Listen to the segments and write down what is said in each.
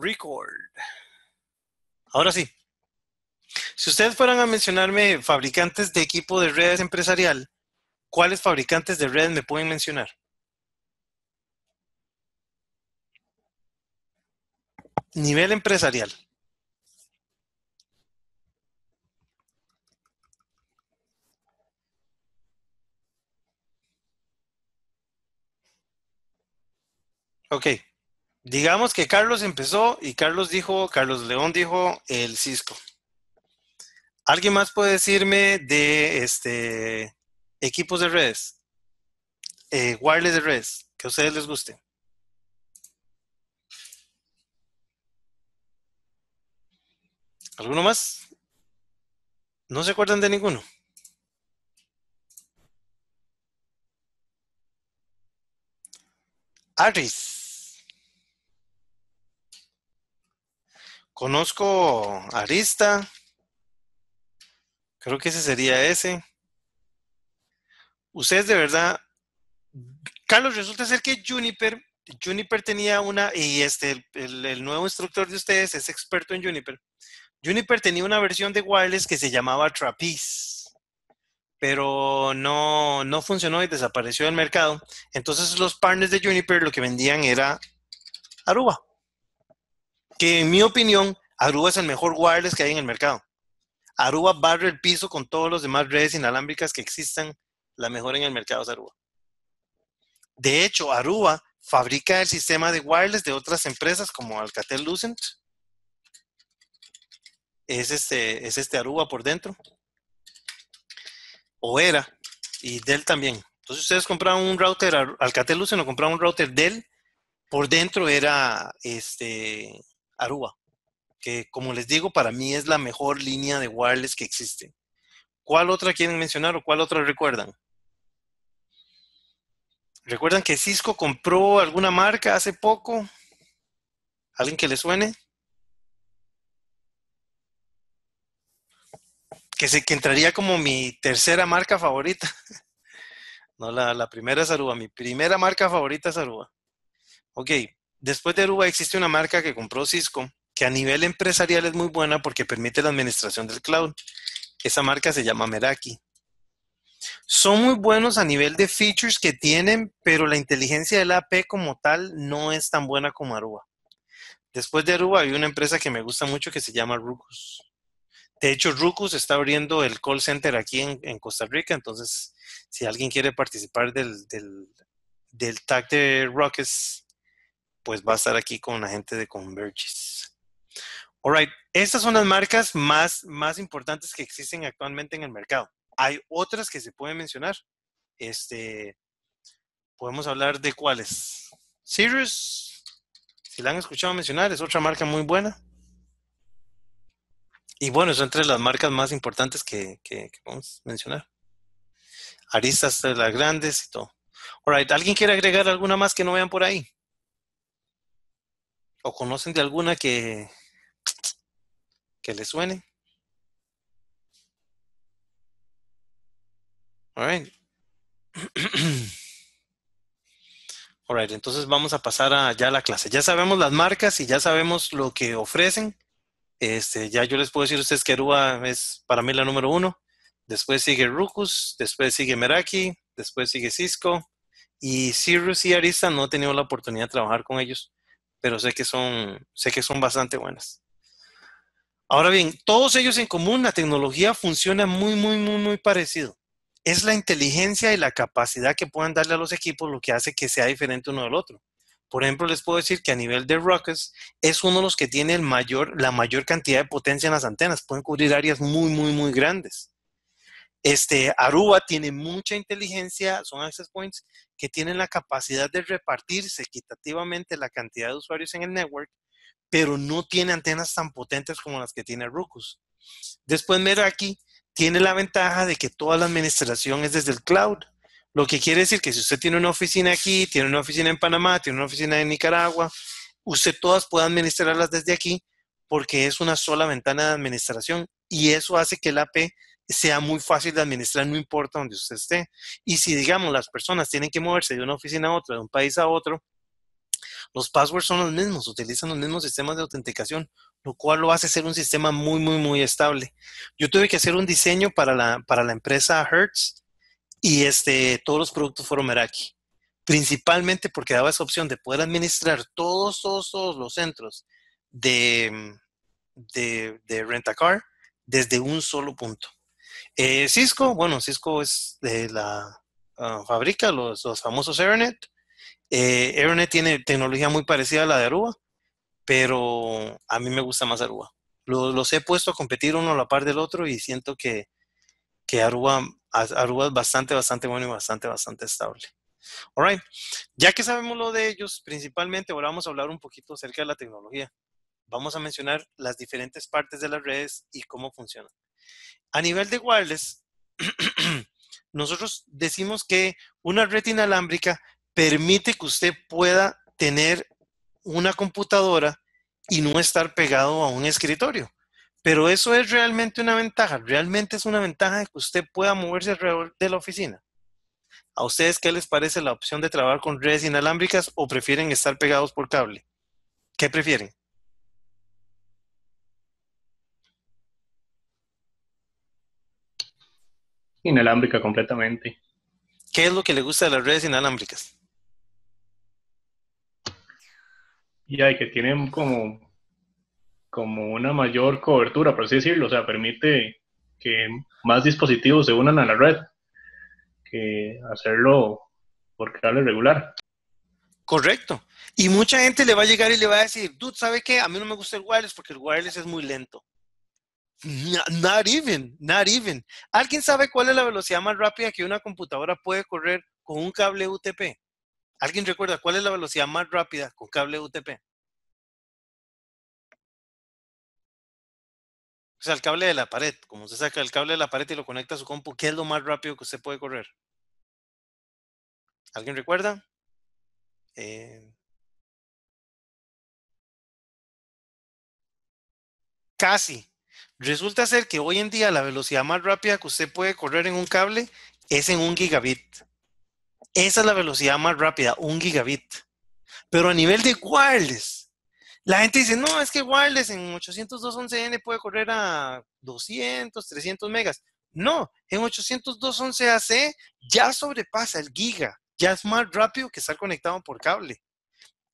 Record. Ahora sí. Si ustedes fueran a mencionarme fabricantes de equipo de redes empresarial, ¿cuáles fabricantes de redes me pueden mencionar? Nivel empresarial. Ok digamos que Carlos empezó y Carlos dijo, Carlos León dijo el Cisco. ¿Alguien más puede decirme de este equipos de redes? Eh, wireless de redes, que a ustedes les guste. ¿Alguno más? ¿No se acuerdan de ninguno? Aris. Conozco Arista. Creo que ese sería ese. Ustedes de verdad. Carlos, resulta ser que Juniper, Juniper tenía una, y este, el, nuevo instructor de ustedes es experto en Juniper. Juniper tenía una versión de wireless que se llamaba Trapeze, pero no, no funcionó y desapareció del mercado. Entonces los partners de Juniper lo que vendían era Aruba que en mi opinión, Aruba es el mejor wireless que hay en el mercado. Aruba barre el piso con todos los demás redes inalámbricas que existan. La mejor en el mercado es Aruba. De hecho, Aruba fabrica el sistema de wireless de otras empresas como Alcatel Lucent. Es este, es este Aruba por dentro. O era. Y Dell también. Entonces ustedes compraban un router Alcatel Lucent o compraban un router Dell. Por dentro era este Aruba, que como les digo, para mí es la mejor línea de wireless que existe. ¿Cuál otra quieren mencionar o cuál otra recuerdan? ¿Recuerdan que Cisco compró alguna marca hace poco? ¿Alguien que le suene? Que, se, que entraría como mi tercera marca favorita. No, la, la primera es Aruba. Mi primera marca favorita es Aruba. Ok, Después de Aruba existe una marca que compró Cisco, que a nivel empresarial es muy buena porque permite la administración del cloud. Esa marca se llama Meraki. Son muy buenos a nivel de features que tienen, pero la inteligencia del AP como tal no es tan buena como Aruba. Después de Aruba hay una empresa que me gusta mucho que se llama Rucus. De hecho, Rucus está abriendo el call center aquí en, Costa Rica, entonces si alguien quiere participar del, del, tag de Rockets, pues va a estar aquí con la gente de Converges. right. estas son las marcas más, más importantes que existen actualmente en el mercado. Hay otras que se pueden mencionar. Este, podemos hablar de cuáles. Sirius, si la han escuchado mencionar, es otra marca muy buena. Y bueno, son entre las marcas más importantes que, que, que mencionar. Aristas de las grandes y todo. All right. ¿alguien quiere agregar alguna más que no vean por ahí? conocen de alguna que, que les suene? All right. All right, entonces vamos a pasar a ya la clase. Ya sabemos las marcas y ya sabemos lo que ofrecen. Este, ya yo les puedo decir a ustedes que Aruba es para mí la número uno. Después sigue Rucus, después sigue Meraki, después sigue Cisco. Y Cirrus y Arista no he tenido la oportunidad de trabajar con ellos pero sé que son, sé que son bastante buenas. Ahora bien, todos ellos en común, la tecnología funciona muy, muy, muy, muy parecido. Es la inteligencia y la capacidad que pueden darle a los equipos lo que hace que sea diferente uno del otro. Por ejemplo, les puedo decir que a nivel de Rockets es uno de los que tiene el mayor, la mayor cantidad de potencia en las antenas. Pueden cubrir áreas muy, muy, muy grandes. Este, Aruba tiene mucha inteligencia, son access points que tienen la capacidad de repartirse equitativamente la cantidad de usuarios en el network, pero no tiene antenas tan potentes como las que tiene Rucus. Después Meraki tiene la ventaja de que toda la administración es desde el cloud, lo que quiere decir que si usted tiene una oficina aquí, tiene una oficina en Panamá, tiene una oficina en Nicaragua, usted todas puede administrarlas desde aquí porque es una sola ventana de administración y eso hace que el AP sea muy fácil de administrar, no importa donde usted esté. Y si, digamos, las personas tienen que moverse de una oficina a otra, de un país a otro, los passwords son los mismos, utilizan los mismos sistemas de autenticación, lo cual lo hace ser un sistema muy, muy, muy estable. Yo tuve que hacer un diseño para la, para la empresa Hertz y este, todos los productos fueron Meraki, principalmente porque daba esa opción de poder administrar todos, todos, todos los centros de, de, de car desde un solo punto. Eh, Cisco, bueno, Cisco es de la ah, fábrica, los, famosos Aeronet. Eh, Aeronet tiene tecnología muy parecida a la de Aruba, pero a mí me gusta más Aruba. Los, he puesto a competir uno a la par del otro y siento que, Aruba, es bastante, bastante bueno y bastante, bastante estable. right ya que sabemos lo de ellos, principalmente ahora vamos a hablar un poquito acerca de la tecnología. Vamos a mencionar las diferentes partes de las redes y cómo funcionan. A nivel de wireless, nosotros decimos que una red inalámbrica permite que usted pueda tener una computadora y no estar pegado a un escritorio. Pero eso es realmente una ventaja, realmente es una ventaja de que usted pueda moverse alrededor de la oficina. ¿A ustedes qué les parece la opción de trabajar con redes inalámbricas o prefieren estar pegados por cable? ¿Qué prefieren? Inalámbrica completamente. ¿Qué es lo que le gusta de las redes inalámbricas? Y hay que tienen como, como una mayor cobertura, por así decirlo. O sea, permite que más dispositivos se unan a la red que hacerlo por cable regular. Correcto. Y mucha gente le va a llegar y le va a decir, dude, ¿sabe qué? A mí no me gusta el wireless porque el wireless es muy lento. Not, even, not even. ¿Alguien sabe cuál es la velocidad más rápida que una computadora puede correr con un cable UTP? ¿Alguien recuerda cuál es la velocidad más rápida con cable UTP? O sea, el cable de la pared. Como se saca el cable de la pared y lo conecta a su compu, ¿qué es lo más rápido que usted puede correr? ¿Alguien recuerda? Eh. casi, Resulta ser que hoy en día la velocidad más rápida que usted puede correr en un cable es en un gigabit. Esa es la velocidad más rápida, un gigabit. Pero a nivel de wireless, la gente dice, no, es que wireless en 802.11n puede correr a 200, 300 megas. No, en 802.11ac ya sobrepasa el giga, ya es más rápido que estar conectado por cable.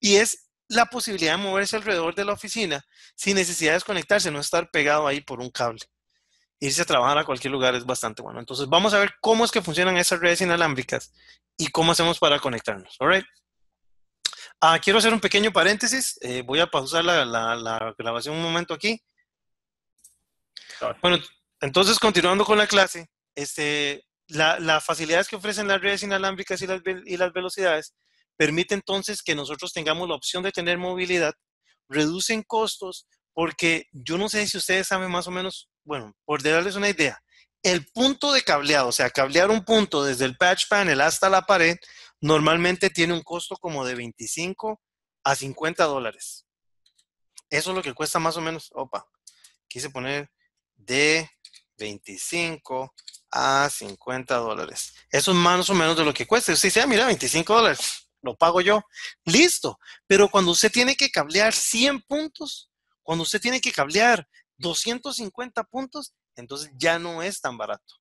Y es la posibilidad de moverse alrededor de la oficina sin necesidad de desconectarse, no estar pegado ahí por un cable. Irse a trabajar a cualquier lugar es bastante bueno. Entonces vamos a ver cómo es que funcionan esas redes inalámbricas y cómo hacemos para conectarnos. Ah, quiero hacer un pequeño paréntesis. Eh, voy a pausar la, grabación un momento aquí. Bueno, entonces continuando con la clase, este, la, las facilidades que ofrecen las redes inalámbricas y las, y las velocidades permite entonces que nosotros tengamos la opción de tener movilidad, reducen costos, porque yo no sé si ustedes saben más o menos, bueno, por darles una idea, el punto de cableado, o sea, cablear un punto desde el patch panel hasta la pared, normalmente tiene un costo como de 25 a 50 dólares. Eso es lo que cuesta más o menos, opa, quise poner de 25 a 50 dólares. Eso es más o menos de lo que cuesta. Usted dice, mira, 25 dólares lo pago yo. Listo. Pero cuando usted tiene que cablear 100 puntos, cuando usted tiene que cablear 250 puntos, entonces ya no es tan barato.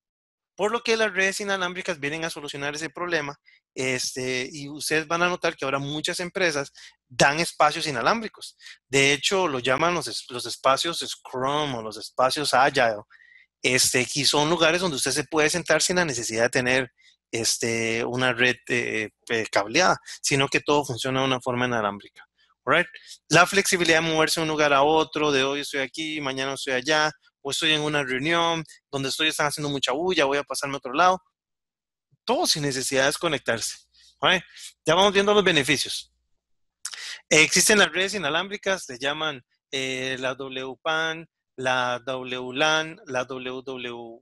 Por lo que las redes inalámbricas vienen a solucionar ese problema. Este, y ustedes van a notar que ahora muchas empresas dan espacios inalámbricos. De hecho, lo llaman los, los espacios Scrum o los espacios Agile. Este, y son lugares donde usted se puede sentar sin la necesidad de tener este, una red eh, eh, cableada, sino que todo funciona de una forma inalámbrica. La flexibilidad de moverse de un lugar a otro, de hoy estoy aquí, mañana estoy allá, o estoy en una reunión, donde estoy están haciendo mucha bulla, voy a pasarme a otro lado. Todo sin necesidad de desconectarse. Ya vamos viendo los beneficios. existen las redes inalámbricas, se llaman eh, la WPAN, la WLAN, la WW,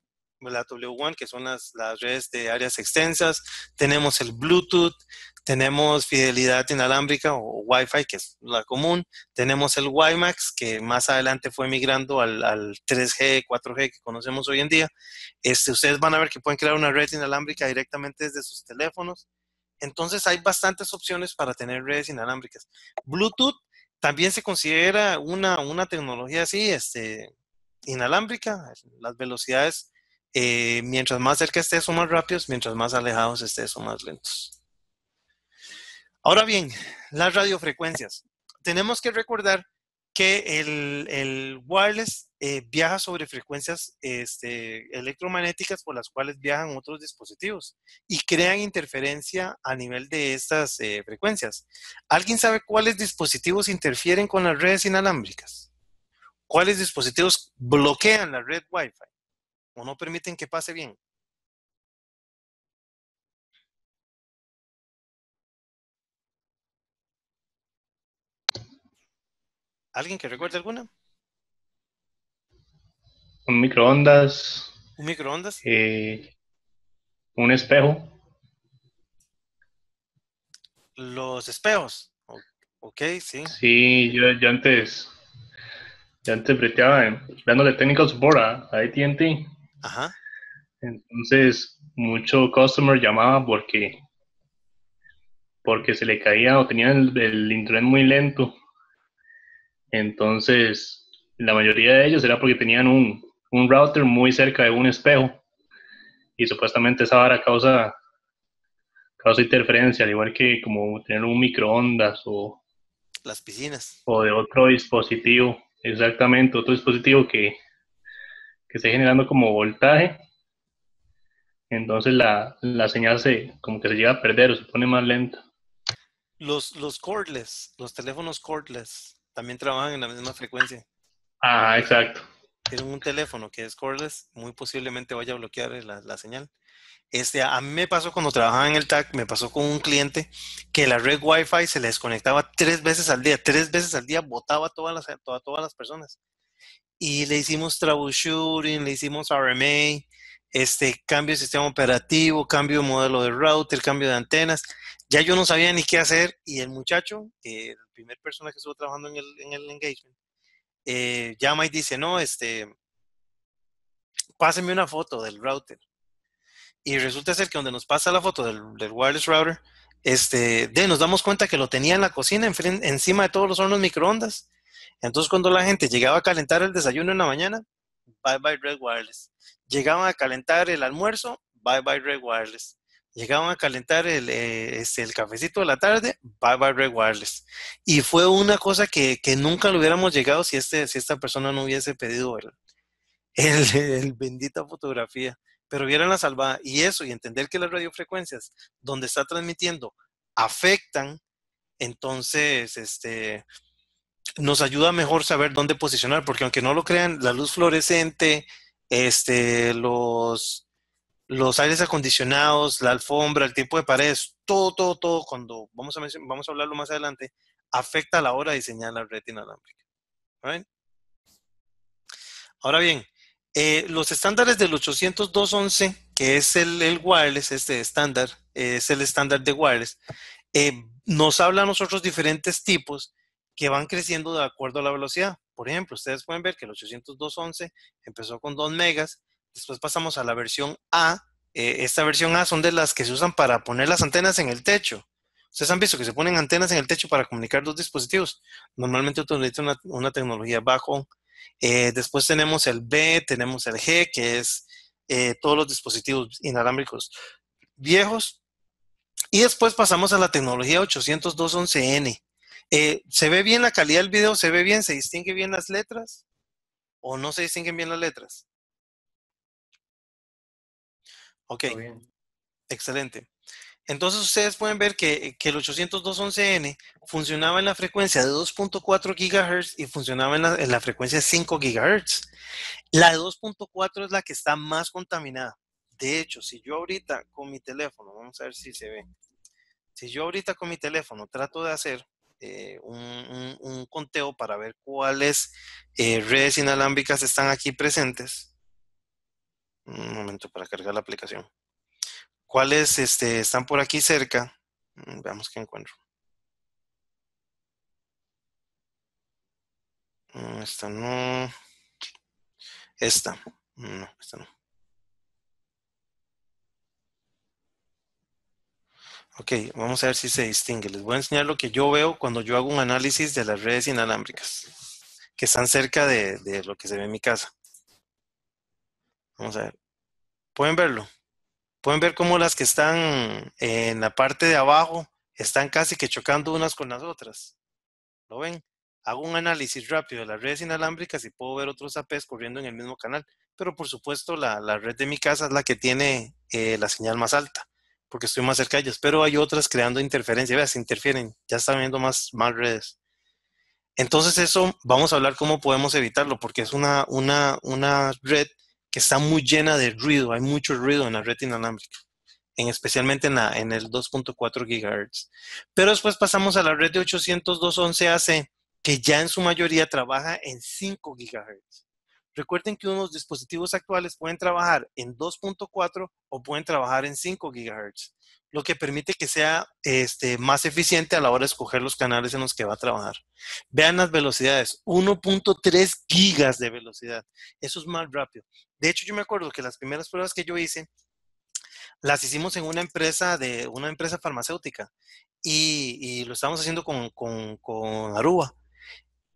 la W1, que son las, redes de áreas extensas, tenemos el Bluetooth, tenemos fidelidad inalámbrica o Wi-Fi, que es la común, tenemos el WiMAX, que más adelante fue migrando al, al 3G, 4G que conocemos hoy en día. Este, ustedes van a ver que pueden crear una red inalámbrica directamente desde sus teléfonos. Entonces hay bastantes opciones para tener redes inalámbricas. Bluetooth también se considera una, una tecnología así, este, inalámbrica. Las velocidades eh, mientras más cerca esté, son más rápidos, mientras más alejados estés son más lentos. Ahora bien, las radiofrecuencias. Tenemos que recordar que el, wireless eh, viaja sobre frecuencias este, electromagnéticas por las cuales viajan otros dispositivos y crean interferencia a nivel de estas eh, frecuencias. ¿Alguien sabe cuáles dispositivos interfieren con las redes inalámbricas? ¿Cuáles dispositivos bloquean la red Wi-Fi? o no permiten que pase bien. ¿Alguien que recuerde alguna? Un microondas. Un microondas. Eh, un espejo. Los espejos. Ok, sí. Sí, yo, yo antes, yo antes breteaba dándole técnicas por a, a ATT Ajá. Entonces, mucho customer llamaba porque, porque se le caía o tenían el, internet muy lento. Entonces, la mayoría de ellos era porque tenían un, un router muy cerca de un espejo. Y supuestamente esa vara causa, causa interferencia, al igual que como tener un microondas o... Las piscinas. O de otro dispositivo, exactamente, otro dispositivo que, que esté generando como voltaje, entonces la, señal se, como que se llega a perder o se pone más lenta. Los, los cordless, los teléfonos cordless, también trabajan en la misma frecuencia. Ah, exacto. Tienen un teléfono que es cordless, muy posiblemente vaya a bloquear la, señal. Este, a mí me pasó cuando trabajaba en el TAC, me pasó con un cliente que la red Wi-Fi se le desconectaba tres veces al día, tres veces al día botaba a todas las, todas las personas y le hicimos troubleshooting, le hicimos RMA, este, cambio de sistema operativo, cambio de modelo de router, cambio de antenas. Ya yo no sabía ni qué hacer y el muchacho, eh, el primer personaje persona que estuvo trabajando en el, engagement, eh, llama y dice, no, este, pásenme una foto del router. Y resulta ser que donde nos pasa la foto del, wireless router, este, de, nos damos cuenta que lo tenía en la cocina, encima de todos los hornos microondas entonces, cuando la gente llegaba a calentar el desayuno en la mañana, bye bye Red Wireless. Llegaban a calentar el almuerzo, bye bye Red Wireless. Llegaban a calentar el, eh, este, cafecito de la tarde, bye bye Red Wireless. Y fue una cosa que, nunca lo hubiéramos llegado si, este, si esta persona no hubiese pedido el, bendita fotografía. Pero vieron la salvada. Y eso, y entender que las radiofrecuencias donde está transmitiendo afectan, entonces, este, nos ayuda mejor saber dónde posicionar, porque aunque no lo crean, la luz fluorescente, este, los, los aires acondicionados, la alfombra, el tipo de paredes, todo, todo, todo, cuando vamos a, vamos a hablarlo más adelante, afecta a la hora de diseñar la red inalámbrica. Ahora bien, eh, los estándares del 802.11, que es el, wireless, este estándar, es el estándar de wireless, eh, nos habla a nosotros diferentes tipos que van creciendo de acuerdo a la velocidad. Por ejemplo, ustedes pueden ver que el 802.11 empezó con 2 megas, después pasamos a la versión A. Eh, esta versión A son de las que se usan para poner las antenas en el techo. Ustedes han visto que se ponen antenas en el techo para comunicar dos dispositivos. Normalmente utiliza una, tecnología bajo. Eh, después tenemos el B, tenemos el G, que es eh, todos los dispositivos inalámbricos viejos. Y después pasamos a la tecnología 802.11n, eh, ¿Se ve bien la calidad del video? ¿Se ve bien? ¿Se distinguen bien las letras? ¿O no se distinguen bien las letras? Ok. Excelente. Entonces ustedes pueden ver que, el 802.11n funcionaba en la frecuencia de 2.4 GHz y funcionaba en la, en la frecuencia de 5 GHz. La de 2.4 es la que está más contaminada. De hecho, si yo ahorita con mi teléfono, vamos a ver si se ve. Si yo ahorita con mi teléfono trato de hacer eh, un, conteo para ver cuáles eh, redes inalámbricas están aquí presentes. Un momento para cargar la aplicación. ¿Cuáles este, están por aquí cerca? Mm, veamos qué encuentro. Mm, esta no. Esta. Mm, no, esta no. Ok, vamos a ver si se distingue. Les voy a enseñar lo que yo veo cuando yo hago un análisis de las redes inalámbricas que están cerca de, lo que se ve en mi casa. Vamos a ver. ¿Pueden verlo? Pueden ver cómo las que están en la parte de abajo están casi que chocando unas con las otras. ¿Lo ven? Hago un análisis rápido de las redes inalámbricas y puedo ver otros APs corriendo en el mismo canal. Pero por supuesto la, red de mi casa es la que tiene eh, la señal más alta porque estoy más cerca de ellas, pero hay otras creando interferencia, se interfieren, ya están viendo más, mal redes. Entonces eso, vamos a hablar cómo podemos evitarlo, porque es una, una, red que está muy llena de ruido, hay mucho ruido en la red inalámbrica, especialmente en, en el 2.4 GHz. Pero después pasamos a la red de 802.11ac, que ya en su mayoría trabaja en 5 GHz. Recuerden que unos dispositivos actuales pueden trabajar en 2.4 o pueden trabajar en 5 GHz, lo que permite que sea este, más eficiente a la hora de escoger los canales en los que va a trabajar. Vean las velocidades, 1.3 gigas de velocidad. Eso es más rápido. De hecho, yo me acuerdo que las primeras pruebas que yo hice las hicimos en una empresa de una empresa farmacéutica y, lo estábamos haciendo con, con, con Aruba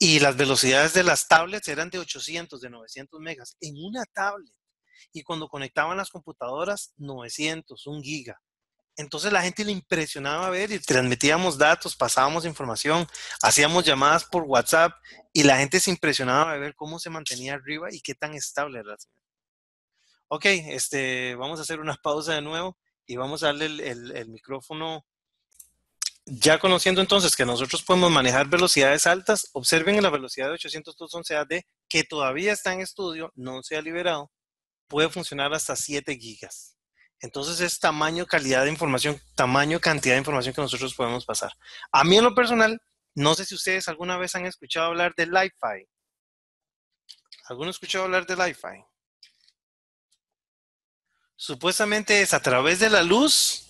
y las velocidades de las tablets eran de 800, de 900 megas en una tablet. Y cuando conectaban las computadoras, 900, un giga. Entonces la gente le impresionaba ver y transmitíamos datos, pasábamos información, hacíamos llamadas por WhatsApp y la gente se impresionaba a ver cómo se mantenía arriba y qué tan estable era. Ok, este, vamos a hacer una pausa de nuevo y vamos a darle el micrófono ya conociendo entonces que nosotros podemos manejar velocidades altas, observen en la velocidad de 802.11 AD que todavía está en estudio, no se ha liberado, puede funcionar hasta 7 gigas. Entonces es tamaño, calidad de información, tamaño, cantidad de información que nosotros podemos pasar. A mí en lo personal, no sé si ustedes alguna vez han escuchado hablar de wi fi ¿Alguno ha escuchado hablar de wi fi Supuestamente es a través de la luz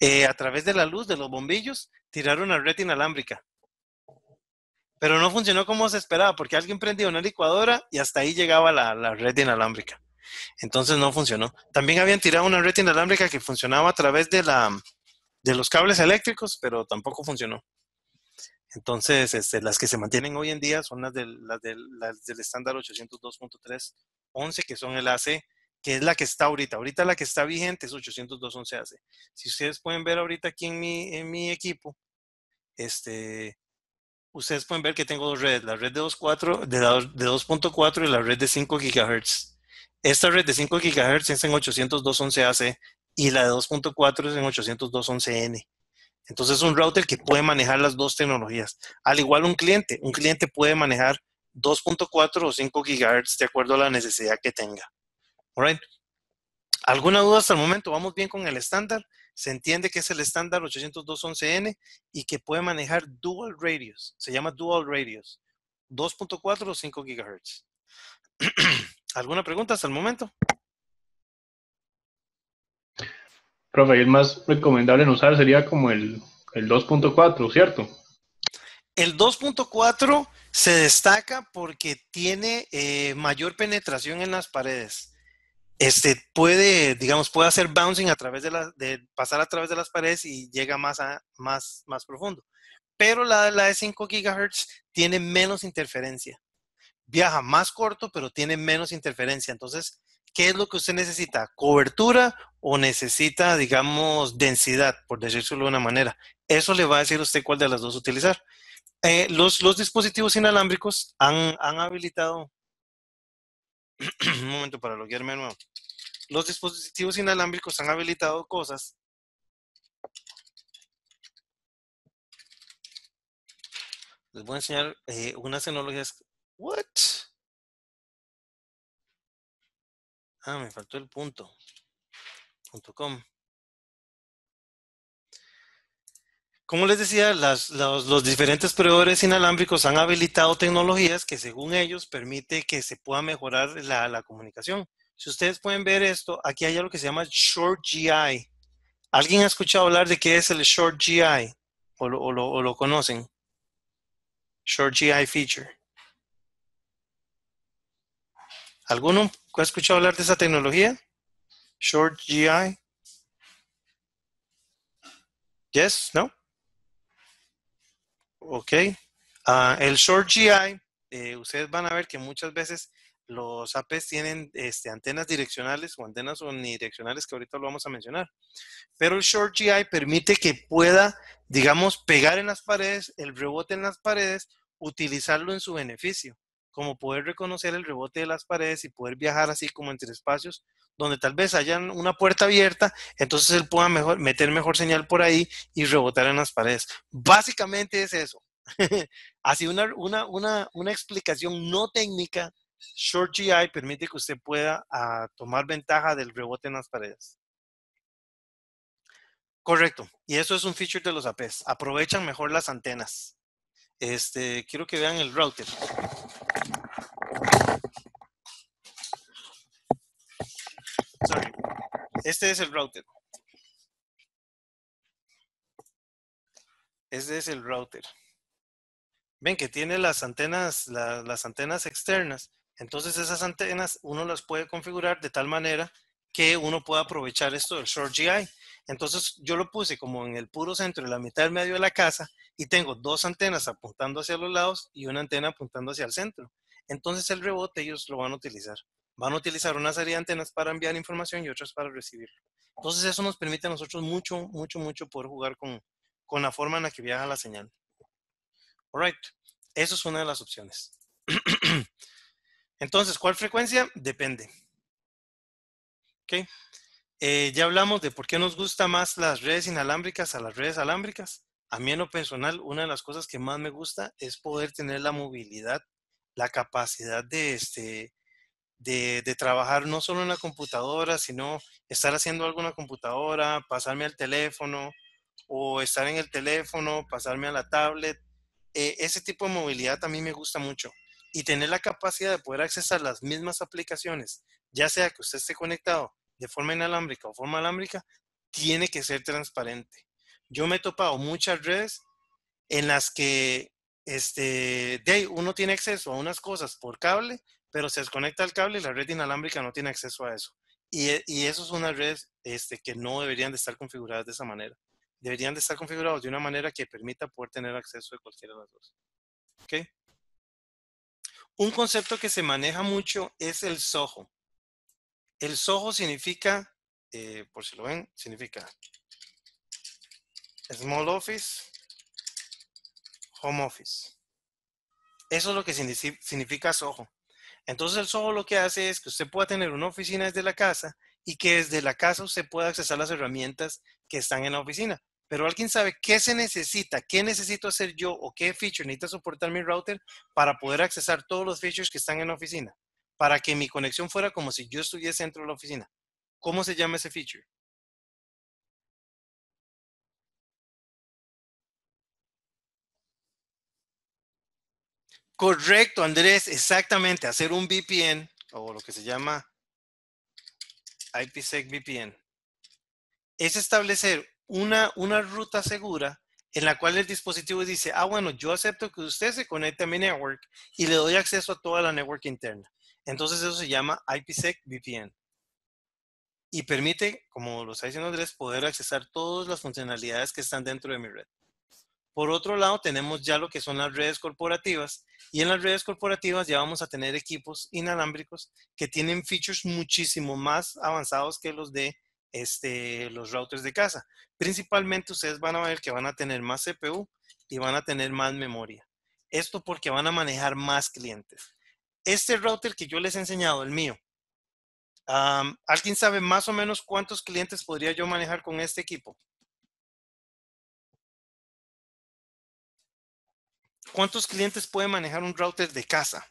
eh, a través de la luz de los bombillos, tiraron una red inalámbrica. Pero no funcionó como se esperaba, porque alguien prendió una licuadora y hasta ahí llegaba la, red inalámbrica. Entonces no funcionó. También habían tirado una red inalámbrica que funcionaba a través de, la, de los cables eléctricos, pero tampoco funcionó. Entonces, este, las que se mantienen hoy en día son las del, las del estándar 802.311, que son el AC que es la que está ahorita. Ahorita la que está vigente es 802.11ac. Si ustedes pueden ver ahorita aquí en mi, en mi equipo, este, ustedes pueden ver que tengo dos redes, la red de 2.4 de, de 2.4 y la red de 5 GHz. Esta red de 5 GHz es en 802.11ac y la de 2.4 es en 802.11n. Entonces es un router que puede manejar las dos tecnologías. Al igual un cliente, un cliente puede manejar 2.4 o 5 GHz de acuerdo a la necesidad que tenga. Alright. ¿Alguna duda hasta el momento? ¿Vamos bien con el estándar? Se entiende que es el estándar 802.11n y que puede manejar dual radios. Se llama dual radios. 2.4 o 5 GHz. ¿Alguna pregunta hasta el momento? Profe, el más recomendable en usar sería como el, 2.4, ¿cierto? El 2.4 se destaca porque tiene eh, mayor penetración en las paredes este, puede, digamos, puede hacer bouncing a través de, la, pasar a través de las paredes y llega más, a, más, más profundo. Pero la, la de 5 GHz tiene menos interferencia. Viaja más corto, pero tiene menos interferencia. Entonces, ¿qué es lo que usted necesita? ¿Cobertura o necesita, digamos, densidad, por decirlo de una manera? Eso le va a decir a usted cuál de las dos utilizar. Eh, los, los, dispositivos inalámbricos han, han habilitado un momento para loguearme de nuevo los dispositivos inalámbricos han habilitado cosas les voy a enseñar eh, unas tecnologías. What? Ah, me faltó el punto. Punto com. Como les decía, los, diferentes proveedores inalámbricos han habilitado tecnologías que según ellos permite que se pueda mejorar la comunicación. Si ustedes pueden ver esto, aquí hay algo que se llama Short GI. ¿Alguien ha escuchado hablar de qué es el Short GI? ¿O lo, conocen? Short GI Feature. ¿Alguno ha escuchado hablar de esa tecnología? Short GI. Yes, no. Ok. Ah, el Short GI, eh, ustedes van a ver que muchas veces los APs tienen este, antenas direccionales o antenas unidireccionales que ahorita lo vamos a mencionar. Pero el Short GI permite que pueda, digamos, pegar en las paredes, el rebote en las paredes, utilizarlo en su beneficio, como poder reconocer el rebote de las paredes y poder viajar así como entre espacios donde tal vez haya una puerta abierta, entonces él pueda meter mejor señal por ahí y rebotar en las paredes. Básicamente es eso. así una explicación no técnica Short GI permite que usted pueda ah, tomar ventaja del rebote en las paredes. Correcto. Y eso es un feature de los APs. Aprovechan mejor las antenas. Este, quiero que vean el router. Este es el router. Este es el router. Ven que tiene las antenas, las antenas externas entonces esas antenas uno las puede configurar de tal manera que uno pueda aprovechar esto del Short GI. Entonces yo lo puse como en el puro centro, en la mitad del medio de la casa, y tengo dos antenas apuntando hacia los lados y una antena apuntando hacia el centro. Entonces el rebote ellos lo van a utilizar. Van a utilizar una serie de antenas para enviar información y otras para recibir. Entonces eso nos permite a nosotros mucho, mucho, mucho poder jugar con, la forma en la que viaja la señal. right. eso es una de las opciones. Entonces, ¿cuál frecuencia? Depende. Okay. Eh, ya hablamos de por qué nos gusta más las redes inalámbricas a las redes alámbricas. A mí en lo personal, una de las cosas que más me gusta es poder tener la movilidad, la capacidad de, este, de, trabajar no solo en la computadora, sino estar haciendo algo en la computadora, pasarme al teléfono o estar en el teléfono, pasarme a la tablet. Eh, ese tipo de movilidad a mí me gusta mucho y tener la capacidad de poder accesar las mismas aplicaciones, ya sea que usted esté conectado de forma inalámbrica o forma alámbrica, tiene que ser transparente. Yo me he topado muchas redes en las que este, de uno tiene acceso a unas cosas por cable, pero se desconecta el cable y la red inalámbrica no tiene acceso a eso. Y, y eso es una red este, que no deberían de estar configuradas de esa manera. Deberían de estar configuradas de una manera que permita poder tener acceso de cualquiera de las dos. ¿Ok? Un concepto que se maneja mucho es el SOHO. El SOHO significa, eh, por si lo ven, significa Small Office, Home Office. Eso es lo que significa SOHO. Entonces el SOHO lo que hace es que usted pueda tener una oficina desde la casa y que desde la casa usted pueda accesar las herramientas que están en la oficina pero alguien sabe qué se necesita, qué necesito hacer yo o qué feature necesita soportar mi router para poder accesar todos los features que están en la oficina, para que mi conexión fuera como si yo estuviese dentro de la oficina. ¿Cómo se llama ese feature? Correcto, Andrés, exactamente, hacer un VPN o lo que se llama IPsec VPN es establecer una, ruta segura en la cual el dispositivo dice, ah, bueno, yo acepto que usted se conecte a mi network y le doy acceso a toda la network interna. Entonces eso se llama IPsec VPN. Y permite, como lo está diciendo Andrés, poder accesar todas las funcionalidades que están dentro de mi red. Por otro lado, tenemos ya lo que son las redes corporativas. Y en las redes corporativas ya vamos a tener equipos inalámbricos que tienen features muchísimo más avanzados que los de este, los routers de casa. Principalmente ustedes van a ver que van a tener más CPU y van a tener más memoria. Esto porque van a manejar más clientes. Este router que yo les he enseñado, el mío, ¿alguien sabe más o menos cuántos clientes podría yo manejar con este equipo? ¿Cuántos clientes puede manejar un router de casa?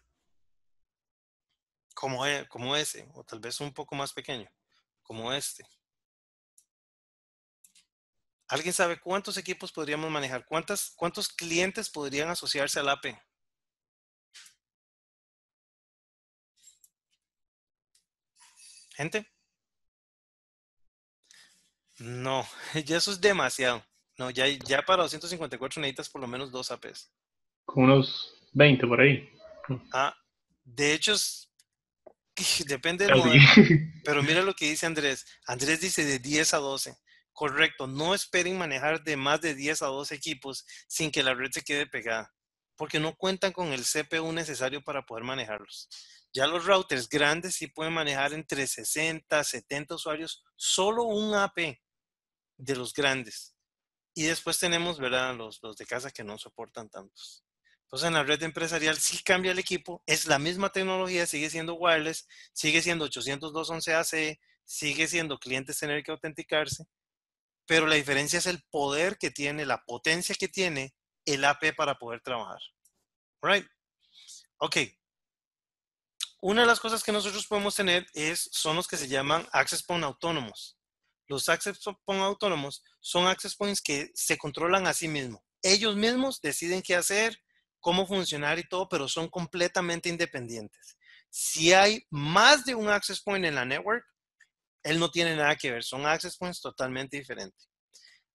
Como, eh, como ese, o tal vez un poco más pequeño, como este. ¿Alguien sabe cuántos equipos podríamos manejar? ¿Cuántas, ¿Cuántos clientes podrían asociarse al AP? ¿Gente? No, ya eso es demasiado. No, ya, ya para 254 necesitas por lo menos dos APs. Con unos 20 por ahí. Mm. Ah, de hecho, depende Pero mira lo que dice Andrés. Andrés dice de 10 a 12 correcto, no esperen manejar de más de 10 a 12 equipos sin que la red se quede pegada, porque no cuentan con el CPU necesario para poder manejarlos. Ya los routers grandes sí pueden manejar entre 60, 70 usuarios, solo un AP de los grandes. Y después tenemos, ¿verdad?, los, los de casa que no soportan tantos. Entonces, en la red empresarial sí cambia el equipo, es la misma tecnología, sigue siendo wireless, sigue siendo 802.11ac, sigue siendo clientes tener que autenticarse, pero la diferencia es el poder que tiene, la potencia que tiene el AP para poder trabajar. right. Ok. Una de las cosas que nosotros podemos tener es, son los que se llaman access point autónomos. Los access point autónomos son access points que se controlan a sí mismos. Ellos mismos deciden qué hacer, cómo funcionar y todo, pero son completamente independientes. Si hay más de un access point en la network, él no tiene nada que ver, son access points totalmente diferentes.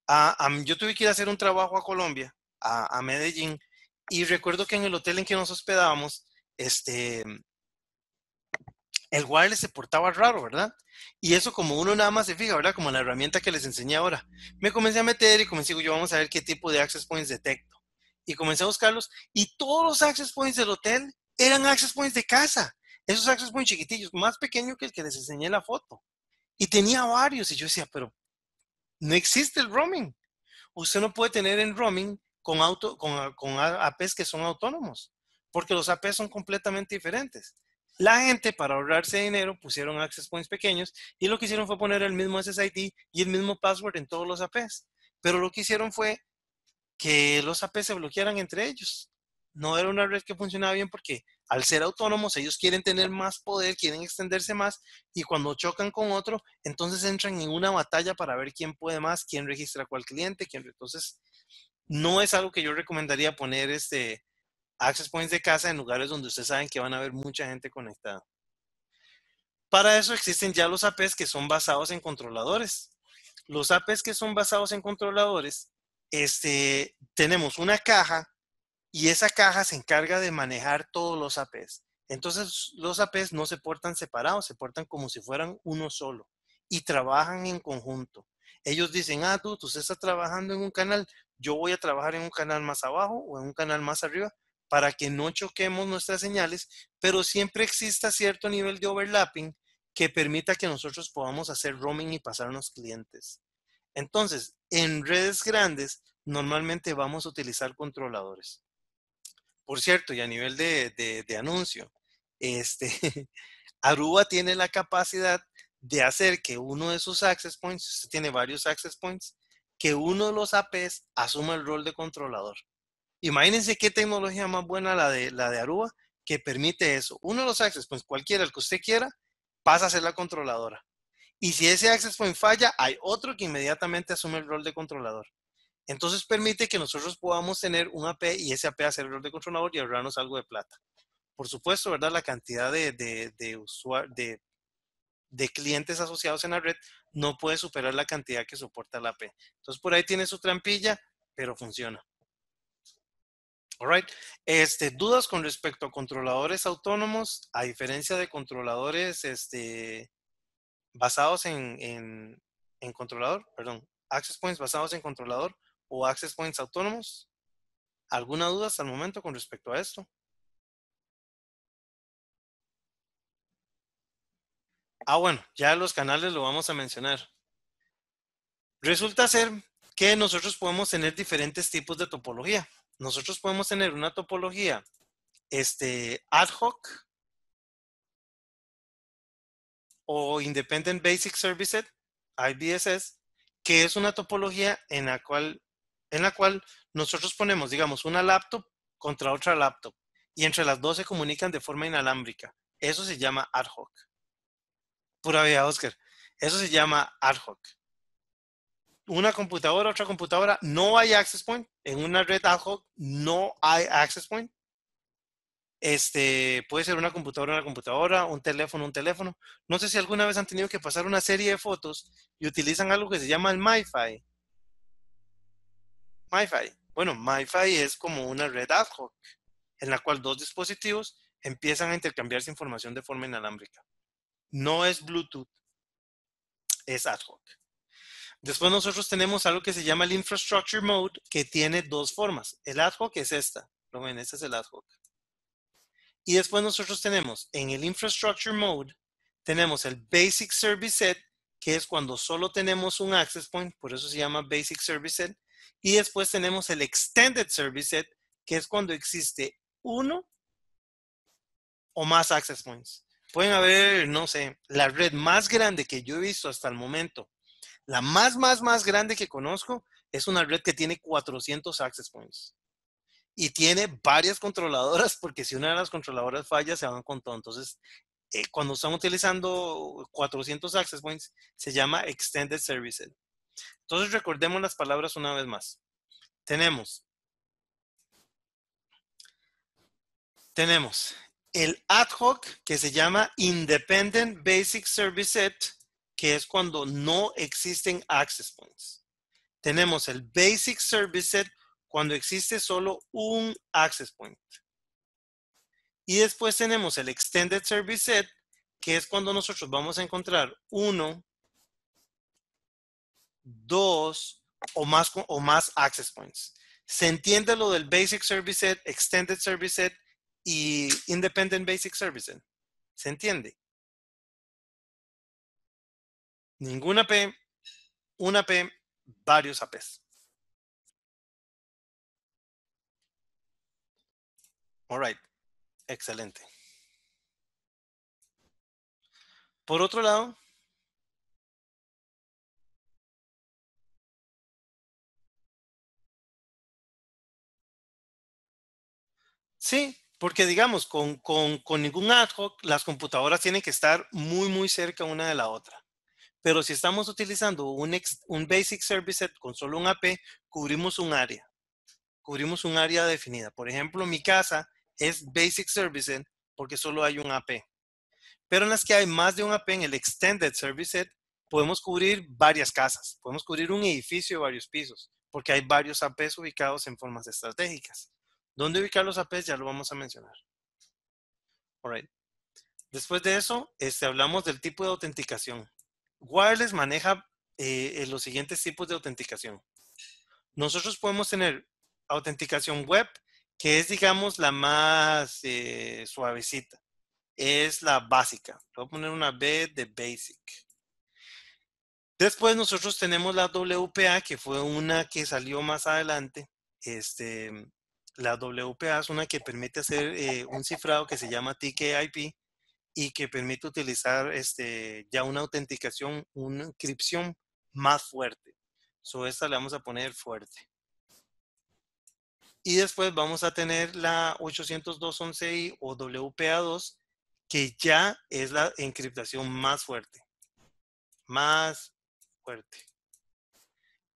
Ah, yo tuve que ir a hacer un trabajo a Colombia, a, Medellín, y recuerdo que en el hotel en que nos hospedábamos, este, el wireless se portaba raro, ¿verdad? Y eso como uno nada más se fija, ¿verdad? Como la herramienta que les enseñé ahora. Me comencé a meter y comencé, yo vamos a ver qué tipo de access points detecto. Y comencé a buscarlos y todos los access points del hotel eran access points de casa. Esos access points chiquitillos, más pequeño que el que les enseñé en la foto. Y tenía varios. Y yo decía, pero no existe el roaming. Usted no puede tener en roaming con, auto, con, con APs que son autónomos, porque los APs son completamente diferentes. La gente, para ahorrarse dinero, pusieron access points pequeños y lo que hicieron fue poner el mismo SSID y el mismo password en todos los APs. Pero lo que hicieron fue que los APs se bloquearan entre ellos. No era una red que funcionaba bien porque al ser autónomos, ellos quieren tener más poder, quieren extenderse más y cuando chocan con otro, entonces entran en una batalla para ver quién puede más, quién registra cuál cliente, quién... Entonces, no es algo que yo recomendaría poner este access points de casa en lugares donde ustedes saben que van a haber mucha gente conectada. Para eso existen ya los APs que son basados en controladores. Los APs que son basados en controladores, este, tenemos una caja y esa caja se encarga de manejar todos los APs. Entonces, los APs no se portan separados, se portan como si fueran uno solo y trabajan en conjunto. Ellos dicen, ah, tú, tú estás trabajando en un canal, yo voy a trabajar en un canal más abajo o en un canal más arriba para que no choquemos nuestras señales, pero siempre exista cierto nivel de overlapping que permita que nosotros podamos hacer roaming y pasarnos clientes. Entonces, en redes grandes, normalmente vamos a utilizar controladores. Por cierto, y a nivel de, anuncio, este, Aruba tiene la capacidad de hacer que uno de sus access points, usted tiene varios access points, que uno de los APs asuma el rol de controlador. Imagínense qué tecnología más buena la de, la de Aruba que permite eso. Uno de los access points, cualquiera, el que usted quiera, pasa a ser la controladora. Y si ese access point falla, hay otro que inmediatamente asume el rol de controlador. Entonces permite que nosotros podamos tener un AP y ese AP a servidor de controlador y ahorrarnos algo de plata. Por supuesto, ¿verdad? La cantidad de, de, clientes asociados en la red no puede superar la cantidad que soporta la AP. Entonces por ahí tiene su trampilla, pero funciona. Alright. Este, dudas con respecto a controladores autónomos, a diferencia de controladores este, basados en, en controlador, perdón, access points basados en controlador o access points autónomos? ¿Alguna duda hasta el momento con respecto a esto? Ah, bueno, ya los canales lo vamos a mencionar. Resulta ser que nosotros podemos tener diferentes tipos de topología. Nosotros podemos tener una topología este, ad hoc o Independent Basic Services, IBSS, que es una topología en la cual en la cual nosotros ponemos, digamos, una laptop contra otra laptop y entre las dos se comunican de forma inalámbrica. Eso se llama ad hoc. Pura vida, Oscar. Eso se llama ad hoc. Una computadora, otra computadora, no hay access point. En una red ad hoc no hay access point. Este, puede ser una computadora, una computadora, un teléfono, un teléfono. No sé si alguna vez han tenido que pasar una serie de fotos y utilizan algo que se llama el MiFi, MiFi? Bueno, MiFi es como una red ad hoc, en la cual dos dispositivos empiezan a intercambiarse información de forma inalámbrica. No es Bluetooth, es ad hoc. Después nosotros tenemos algo que se llama el Infrastructure Mode, que tiene dos formas. El ad hoc es esta. Lo ven, este es el ad hoc. Y después nosotros tenemos, en el Infrastructure Mode, tenemos el Basic Service Set, que es cuando solo tenemos un access point, por eso se llama Basic Service Set, y después tenemos el Extended Service Set, que es cuando existe uno o más access points. Pueden haber, no sé, la red más grande que yo he visto hasta el momento, la más, más, más grande que conozco, es una red que tiene 400 access points. Y tiene varias controladoras, porque si una de las controladoras falla, se van con todo. Entonces, eh, cuando están utilizando 400 access points, se llama Extended Service Set. Entonces recordemos las palabras una vez más. Tenemos. Tenemos el ad hoc que se llama Independent Basic Service Set, que es cuando no existen access points. Tenemos el Basic Service Set cuando existe solo un access point. Y después tenemos el Extended Service Set, que es cuando nosotros vamos a encontrar uno, dos o más, o más access points. Se entiende lo del Basic Service Set, Extended Service Set y Independent Basic Service Set. ¿Se entiende? Ninguna P, una P, varios APs. All right. Excelente. Por otro lado, Sí, porque digamos, con, ningún ad hoc, las computadoras tienen que estar muy, muy cerca una de la otra. Pero si estamos utilizando un, un Basic Service Set con solo un AP, cubrimos un área. Cubrimos un área definida. Por ejemplo, mi casa es Basic Service Set porque solo hay un AP. Pero en las que hay más de un AP en el Extended Service Set, podemos cubrir varias casas. Podemos cubrir un edificio de varios pisos porque hay varios APs ubicados en formas estratégicas. ¿Dónde ubicar los APs? Ya lo vamos a mencionar. All Después de eso, este, hablamos del tipo de autenticación. Wireless maneja eh, eh, los siguientes tipos de autenticación. Nosotros podemos tener autenticación web, que es, digamos, la más eh, suavecita. Es la básica. voy a poner una B de basic. Después nosotros tenemos la WPA, que fue una que salió más adelante, este, la WPA es una que permite hacer eh, un cifrado que se llama TKIP y que permite utilizar este, ya una autenticación, una encripción más fuerte. So, esta la vamos a poner fuerte. Y después vamos a tener la 802.11i o WPA2, que ya es la encriptación más fuerte. Más fuerte.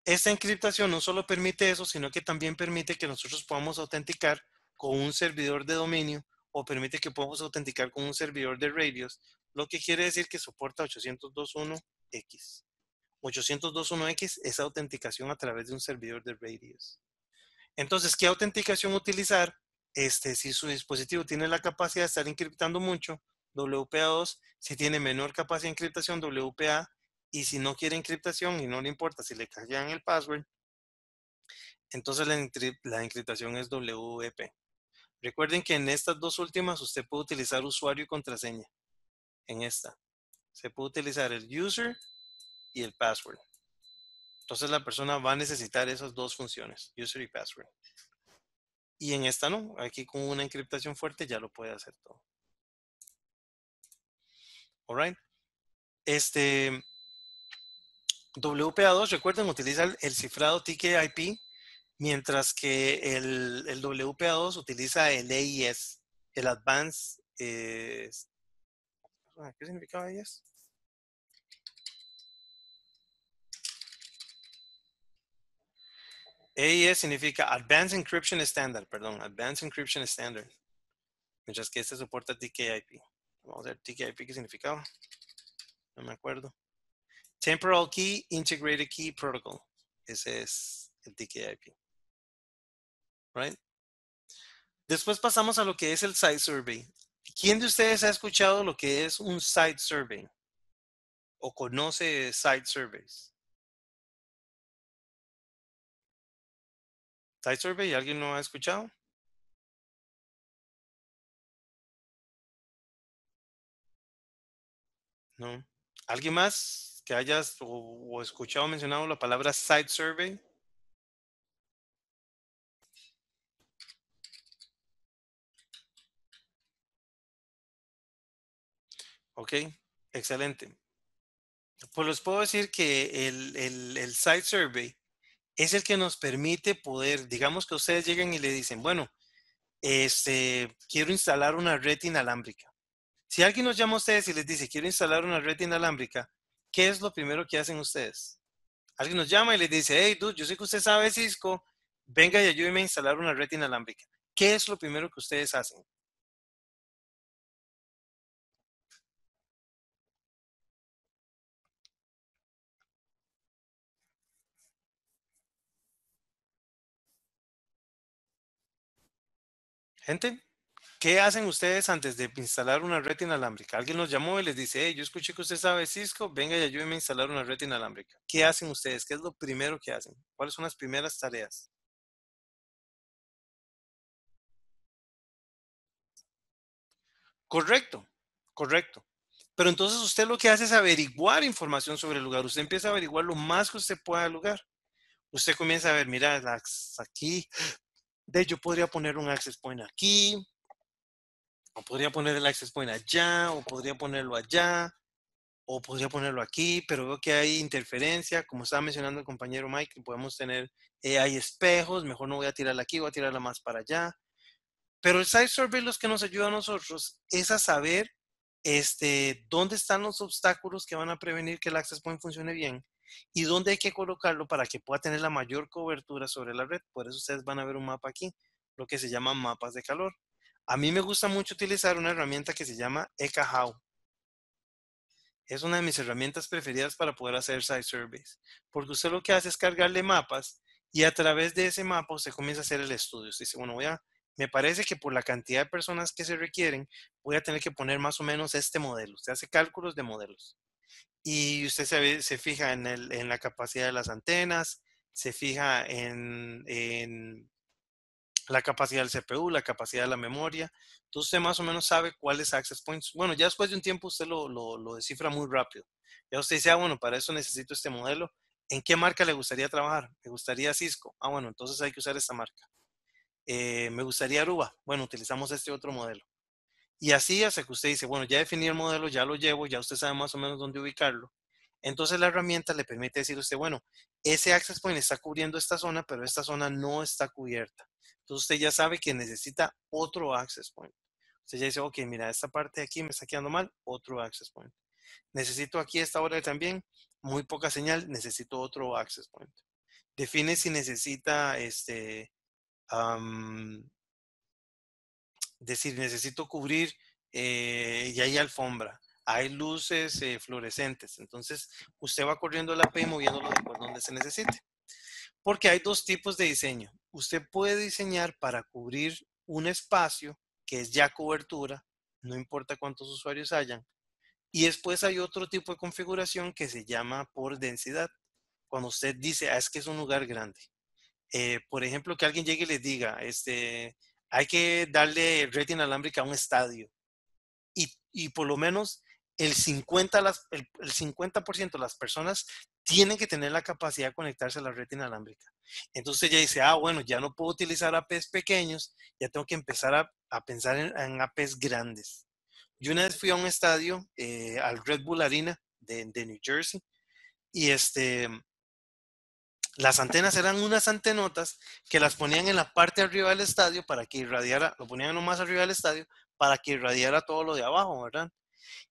Esta encriptación no solo permite eso, sino que también permite que nosotros podamos autenticar con un servidor de dominio o permite que podamos autenticar con un servidor de radios, lo que quiere decir que soporta 802.1x. 802.1x es autenticación a través de un servidor de radios. Entonces, ¿qué autenticación utilizar? Este, si su dispositivo tiene la capacidad de estar encriptando mucho, WPA2, si tiene menor capacidad de encriptación, WPA, y si no quiere encriptación y no le importa si le en el password, entonces la, encriptación es WEP. Recuerden que en estas dos últimas usted puede utilizar usuario y contraseña. En esta. Se puede utilizar el user y el password. Entonces la persona va a necesitar esas dos funciones, user y password. Y en esta no, aquí con una encriptación fuerte ya lo puede hacer todo. right. Este, WPA2, recuerden, utiliza el, cifrado TKIP, mientras que el, WPA2 utiliza el AES, el Advanced. Eh, ah, ¿Qué significaba AES? AES significa Advanced Encryption Standard, perdón, Advanced Encryption Standard. Mientras que este soporta TKIP. Vamos a ver TKIP qué significaba. No me acuerdo. Temporal Key Integrated Key Protocol. Ese es el TKIP. Right? Después pasamos a lo que es el Site Survey. ¿Quién de ustedes ha escuchado lo que es un Site Survey? ¿O conoce Site Surveys? Site Survey, ¿alguien no ha escuchado? No. ¿Alguien más? que hayas o, escuchado mencionado la palabra site survey? Ok, excelente. Pues les puedo decir que el, site survey es el que nos permite poder, digamos que ustedes lleguen y le dicen, bueno, este, quiero instalar una red inalámbrica. Si alguien nos llama a ustedes y les dice, quiero instalar una red inalámbrica, ¿qué es lo primero que hacen ustedes? Alguien nos llama y le dice, hey, dude, yo sé que usted sabe Cisco, venga y ayúdeme a instalar una red inalámbrica. ¿Qué es lo primero que ustedes hacen? Gente, ¿Qué hacen ustedes antes de instalar una red inalámbrica? Alguien nos llamó y les dice, hey, yo escuché que usted sabe Cisco, venga y ayúdeme a instalar una red inalámbrica. ¿Qué hacen ustedes? ¿Qué es lo primero que hacen? ¿Cuáles son las primeras tareas? Correcto, correcto. Pero entonces usted lo que hace es averiguar información sobre el lugar. Usted empieza a averiguar lo más que usted pueda del lugar. Usted comienza a ver, mira, aquí, de yo podría poner un access point aquí, o podría poner el access point allá, o podría ponerlo allá, o podría ponerlo aquí, pero veo que hay interferencia. Como estaba mencionando el compañero Mike, podemos tener, hay espejos, mejor no voy a tirarla aquí, voy a tirarla más para allá. Pero el Site Survey los que nos ayuda a nosotros es a saber este, dónde están los obstáculos que van a prevenir que el access point funcione bien y dónde hay que colocarlo para que pueda tener la mayor cobertura sobre la red. Por eso ustedes van a ver un mapa aquí, lo que se llama mapas de calor. A mí me gusta mucho utilizar una herramienta que se llama Ekahau. Es una de mis herramientas preferidas para poder hacer site surveys, porque usted lo que hace es cargarle mapas y a través de ese mapa usted comienza a hacer el estudio. Usted dice, bueno, voy a, me parece que por la cantidad de personas que se requieren, voy a tener que poner más o menos este modelo. Se hace cálculos de modelos. Y usted se, fija en, la capacidad de las antenas, se fija en la capacidad del CPU, la capacidad de la memoria. Entonces usted más o menos sabe cuáles access points. Bueno, ya después de un tiempo usted lo, lo, descifra muy rápido. Ya usted dice, ah, bueno, para eso necesito este modelo. ¿En qué marca le gustaría trabajar? Me gustaría Cisco. Ah, bueno, entonces hay que usar esta marca. Eh, me gustaría Aruba. Bueno, utilizamos este otro modelo. Y así hasta que usted dice, bueno, ya definí el modelo, ya lo llevo, ya usted sabe más o menos dónde ubicarlo. Entonces la herramienta le permite decir a usted, bueno, ese access point está cubriendo esta zona, pero esta zona no está cubierta. Entonces usted ya sabe que necesita otro access point. Usted ya dice, ok, mira, esta parte de aquí me está quedando mal, otro access point. Necesito aquí esta hora también, muy poca señal, necesito otro access point. Define si necesita, este, decir, necesito cubrir eh, y hay alfombra, hay luces eh, fluorescentes. Entonces, usted va corriendo la P y moviéndolo por donde se necesite. Porque hay dos tipos de diseño. Usted puede diseñar para cubrir un espacio que es ya cobertura, no importa cuántos usuarios hayan. Y después hay otro tipo de configuración que se llama por densidad. Cuando usted dice, ah, es que es un lugar grande. Eh, por ejemplo, que alguien llegue y le diga, este, hay que darle rating inalámbrica a un estadio. Y, y por lo menos el 50%, de las personas tienen que tener la capacidad de conectarse a la red inalámbrica. Entonces ella dice, ah, bueno, ya no puedo utilizar APs pequeños, ya tengo que empezar a, pensar en, APs grandes. Yo una vez fui a un estadio, eh, al Red Bull Arena de, New Jersey, y este, las antenas eran unas antenotas que las ponían en la parte arriba del estadio para que irradiara, lo ponían más arriba del estadio para que irradiara todo lo de abajo, ¿verdad?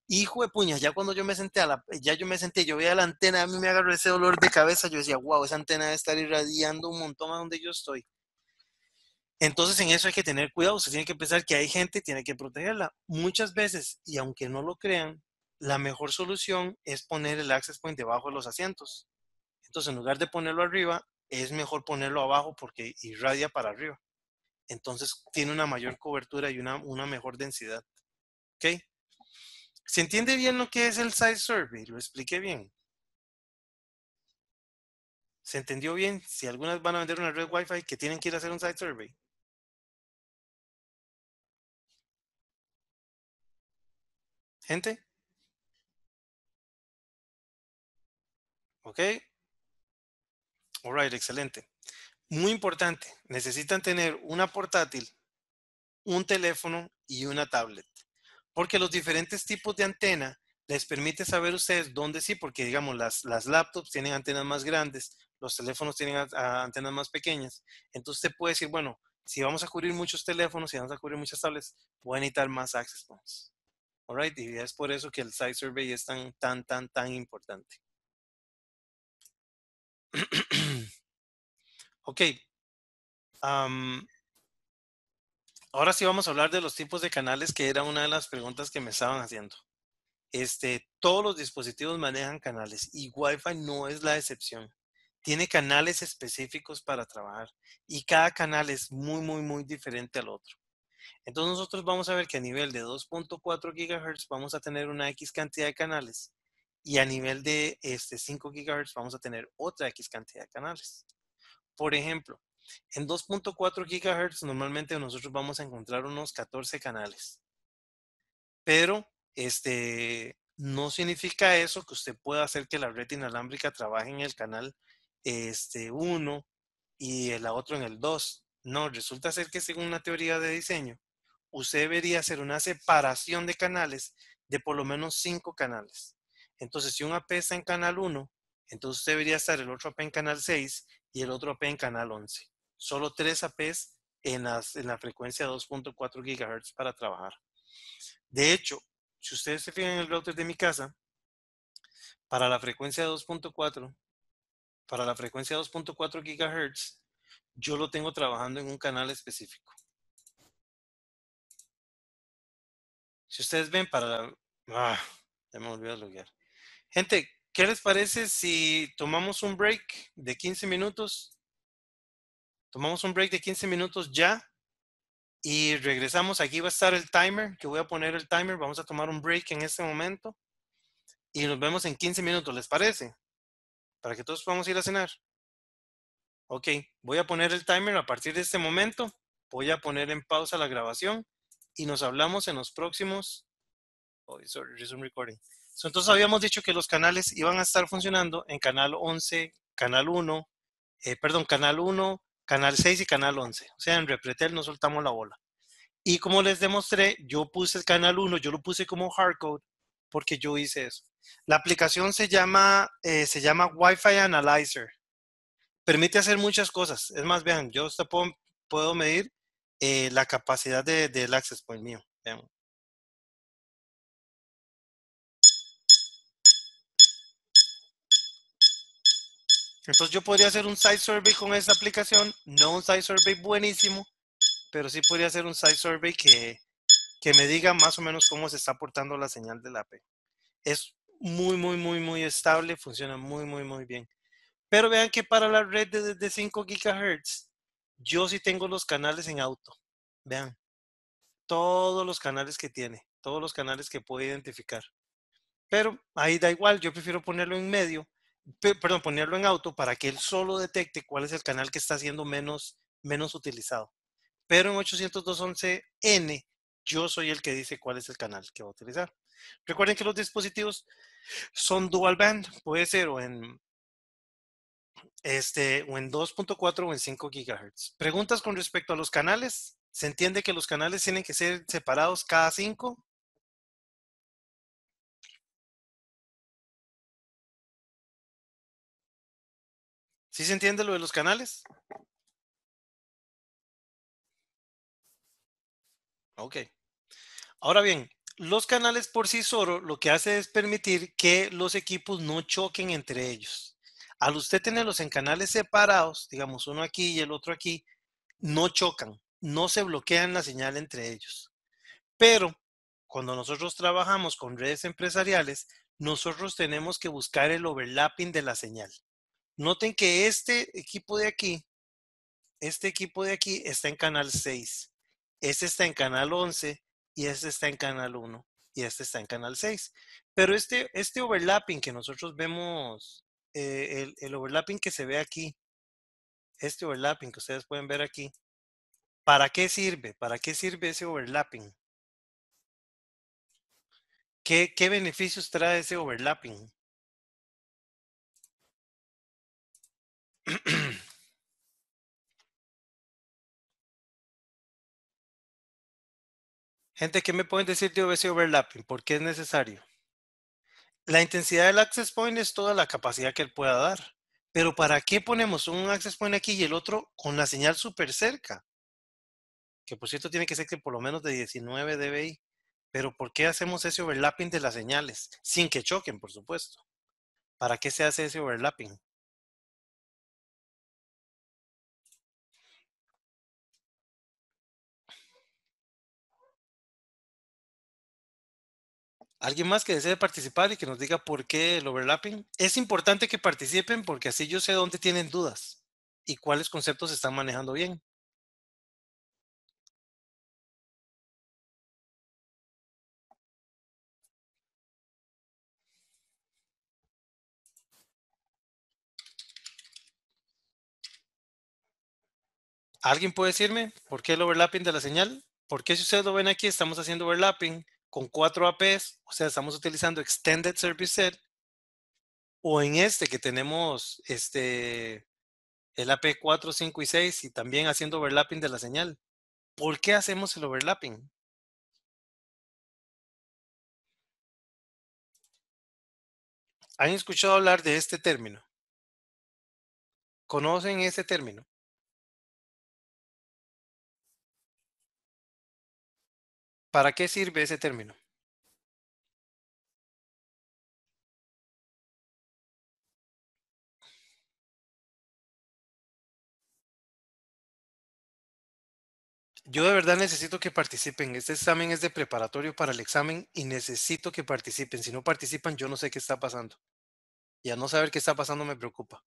Hijo de puñas, ya cuando yo me senté, a la, ya yo me senté, yo veía la antena, a mí me agarró ese dolor de cabeza, yo decía, wow, esa antena debe estar irradiando un montón a donde yo estoy. Entonces en eso hay que tener cuidado, se tiene que pensar que hay gente, tiene que protegerla. Muchas veces, y aunque no lo crean, la mejor solución es poner el access point debajo de los asientos. Entonces en lugar de ponerlo arriba, es mejor ponerlo abajo porque irradia para arriba. Entonces tiene una mayor cobertura y una, una mejor densidad. ¿Ok? ¿Se entiende bien lo que es el Site Survey? Lo expliqué bien. ¿Se entendió bien? Si algunas van a vender una red wifi que tienen que ir a hacer un Site Survey. ¿Gente? ¿Ok? Alright, excelente. Muy importante, necesitan tener una portátil, un teléfono y una tablet porque los diferentes tipos de antena les permite saber ustedes dónde sí, porque digamos, las, las laptops tienen antenas más grandes, los teléfonos tienen antenas más pequeñas. Entonces usted puede decir, bueno, si vamos a cubrir muchos teléfonos, si vamos a cubrir muchas tablets, pueden más access points. All right? Y es por eso que el site survey es tan, tan, tan, tan importante. ok. Um, ahora sí vamos a hablar de los tipos de canales, que era una de las preguntas que me estaban haciendo. Este, todos los dispositivos manejan canales y Wi-Fi no es la excepción. Tiene canales específicos para trabajar y cada canal es muy, muy, muy diferente al otro. Entonces nosotros vamos a ver que a nivel de 2.4 gigahertz vamos a tener una X cantidad de canales y a nivel de este, 5 GHz vamos a tener otra X cantidad de canales. Por ejemplo, en 2.4 GHz normalmente nosotros vamos a encontrar unos 14 canales. Pero este, no significa eso que usted pueda hacer que la red inalámbrica trabaje en el canal este, 1 y la otro en el 2. No, resulta ser que según la teoría de diseño, usted debería hacer una separación de canales de por lo menos 5 canales. Entonces, si un AP está en canal 1, entonces debería estar el otro AP en canal 6 y el otro AP en canal 11 solo tres APs en, la frecuencia 2.4 GHz para trabajar. De hecho, si ustedes se fijan en el router de mi casa, para la frecuencia 2.4, para la frecuencia 2.4 GHz, yo lo tengo trabajando en un canal específico. Si ustedes ven para la... Ah, ya me olvidé Gente, ¿qué les parece si tomamos un break de 15 minutos Tomamos un break de 15 minutos ya y regresamos. Aquí va a estar el timer, que voy a poner el timer. Vamos a tomar un break en este momento y nos vemos en 15 minutos, ¿les parece? Para que todos podamos ir a cenar. Ok, voy a poner el timer a partir de este momento. Voy a poner en pausa la grabación y nos hablamos en los próximos... Oh, sorry, resume recording. entonces habíamos dicho que los canales iban a estar funcionando en canal 11, canal 1, eh, perdón, canal 1, Canal 6 y Canal 11. O sea, en Repretel no soltamos la bola. Y como les demostré, yo puse el Canal 1, yo lo puse como hardcode porque yo hice eso. La aplicación se llama, eh, se llama Wi-Fi Analyzer. Permite hacer muchas cosas. Es más, vean, yo puedo, medir eh, la capacidad de, del access point mío. Entonces yo podría hacer un site survey con esta aplicación, no un site survey buenísimo, pero sí podría hacer un site survey que, que me diga más o menos cómo se está portando la señal del AP. Es muy, muy, muy, muy estable, funciona muy, muy, muy bien. Pero vean que para la red de, de 5 GHz, yo sí tengo los canales en auto. Vean, todos los canales que tiene, todos los canales que puedo identificar. Pero ahí da igual, yo prefiero ponerlo en medio perdón, ponerlo en auto para que él solo detecte cuál es el canal que está siendo menos, menos utilizado. Pero en 802.11n yo soy el que dice cuál es el canal que va a utilizar. Recuerden que los dispositivos son dual band, puede ser o en este o en 2.4 o en 5 GHz. Preguntas con respecto a los canales. Se entiende que los canales tienen que ser separados cada 5 ¿Sí se entiende lo de los canales? Ok. Ahora bien, los canales por sí solo lo que hace es permitir que los equipos no choquen entre ellos. Al usted tenerlos en canales separados, digamos uno aquí y el otro aquí, no chocan, no se bloquean la señal entre ellos. Pero cuando nosotros trabajamos con redes empresariales, nosotros tenemos que buscar el overlapping de la señal. Noten que este equipo de aquí, este equipo de aquí está en canal 6, este está en canal 11 y este está en canal 1 y este está en canal 6. Pero este, este overlapping que nosotros vemos, eh, el, overlapping que se ve aquí, este overlapping que ustedes pueden ver aquí, ¿para qué sirve? ¿Para qué sirve ese overlapping? ¿Qué, ¿Qué, beneficios trae ese overlapping? Gente, ¿qué me pueden decir de ese overlapping? ¿Por qué es necesario? La intensidad del access point es toda la capacidad que él pueda dar. Pero ¿para qué ponemos un access point aquí y el otro con la señal súper cerca? Que por cierto tiene que ser que por lo menos de 19 dBi. Pero ¿por qué hacemos ese overlapping de las señales? Sin que choquen, por supuesto. ¿Para qué se hace ese overlapping? alguien más que desee participar y que nos diga por qué el overlapping. Es importante que participen porque así yo sé dónde tienen dudas y cuáles conceptos están manejando bien. ¿Alguien puede decirme por qué el overlapping de la señal? Porque si ustedes lo ven aquí estamos haciendo overlapping? con cuatro APs, o sea, estamos utilizando Extended Service Set, o en este que tenemos este, el AP 4, 5 y 6 y también haciendo overlapping de la señal. ¿Por qué hacemos el overlapping? ¿Han escuchado hablar de este término? ¿Conocen este término? ¿Para qué sirve ese término? Yo de verdad necesito que participen. Este examen es de preparatorio para el examen y necesito que participen. Si no participan, yo no sé qué está pasando. Y a no saber qué está pasando me preocupa.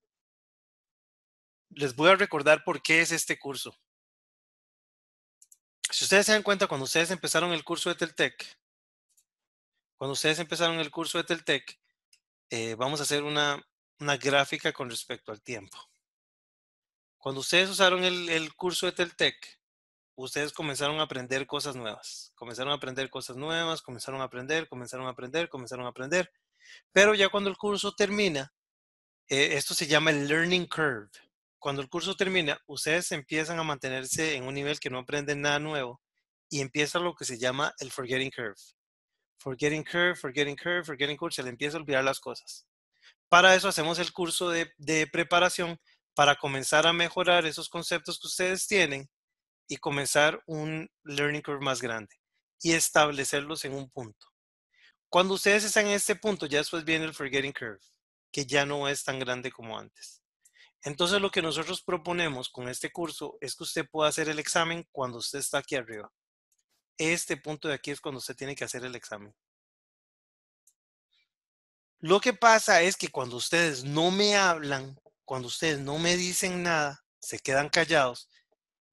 Les voy a recordar por qué es este curso si ustedes se dan cuenta, cuando ustedes empezaron el curso de Teltec, cuando ustedes empezaron el curso de Teltec, eh, vamos a hacer una, una, gráfica con respecto al tiempo. Cuando ustedes usaron el, el curso de Teltec, ustedes comenzaron a aprender cosas nuevas. Comenzaron a aprender cosas nuevas, comenzaron a aprender, comenzaron a aprender, comenzaron a aprender. Pero ya cuando el curso termina, eh, esto se llama el learning curve cuando el curso termina, ustedes empiezan a mantenerse en un nivel que no aprenden nada nuevo y empieza lo que se llama el forgetting curve. Forgetting curve, forgetting curve, forgetting curve, se le empieza a olvidar las cosas. Para eso hacemos el curso de, de preparación para comenzar a mejorar esos conceptos que ustedes tienen y comenzar un learning curve más grande y establecerlos en un punto. Cuando ustedes están en este punto, ya después viene el forgetting curve, que ya no es tan grande como antes. Entonces lo que nosotros proponemos con este curso es que usted pueda hacer el examen cuando usted está aquí arriba. Este punto de aquí es cuando usted tiene que hacer el examen. Lo que pasa es que cuando ustedes no me hablan, cuando ustedes no me dicen nada, se quedan callados,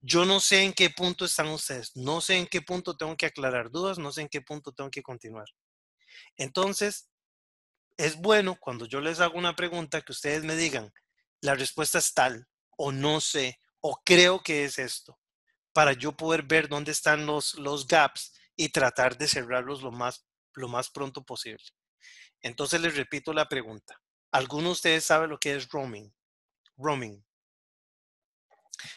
yo no sé en qué punto están ustedes, no sé en qué punto tengo que aclarar dudas, no sé en qué punto tengo que continuar. Entonces, es bueno cuando yo les hago una pregunta que ustedes me digan, la respuesta es tal, o no sé, o creo que es esto, para yo poder ver dónde están los, los gaps y tratar de cerrarlos lo más, lo más pronto posible. Entonces les repito la pregunta. ¿Alguno de ustedes sabe lo que es roaming? Roaming.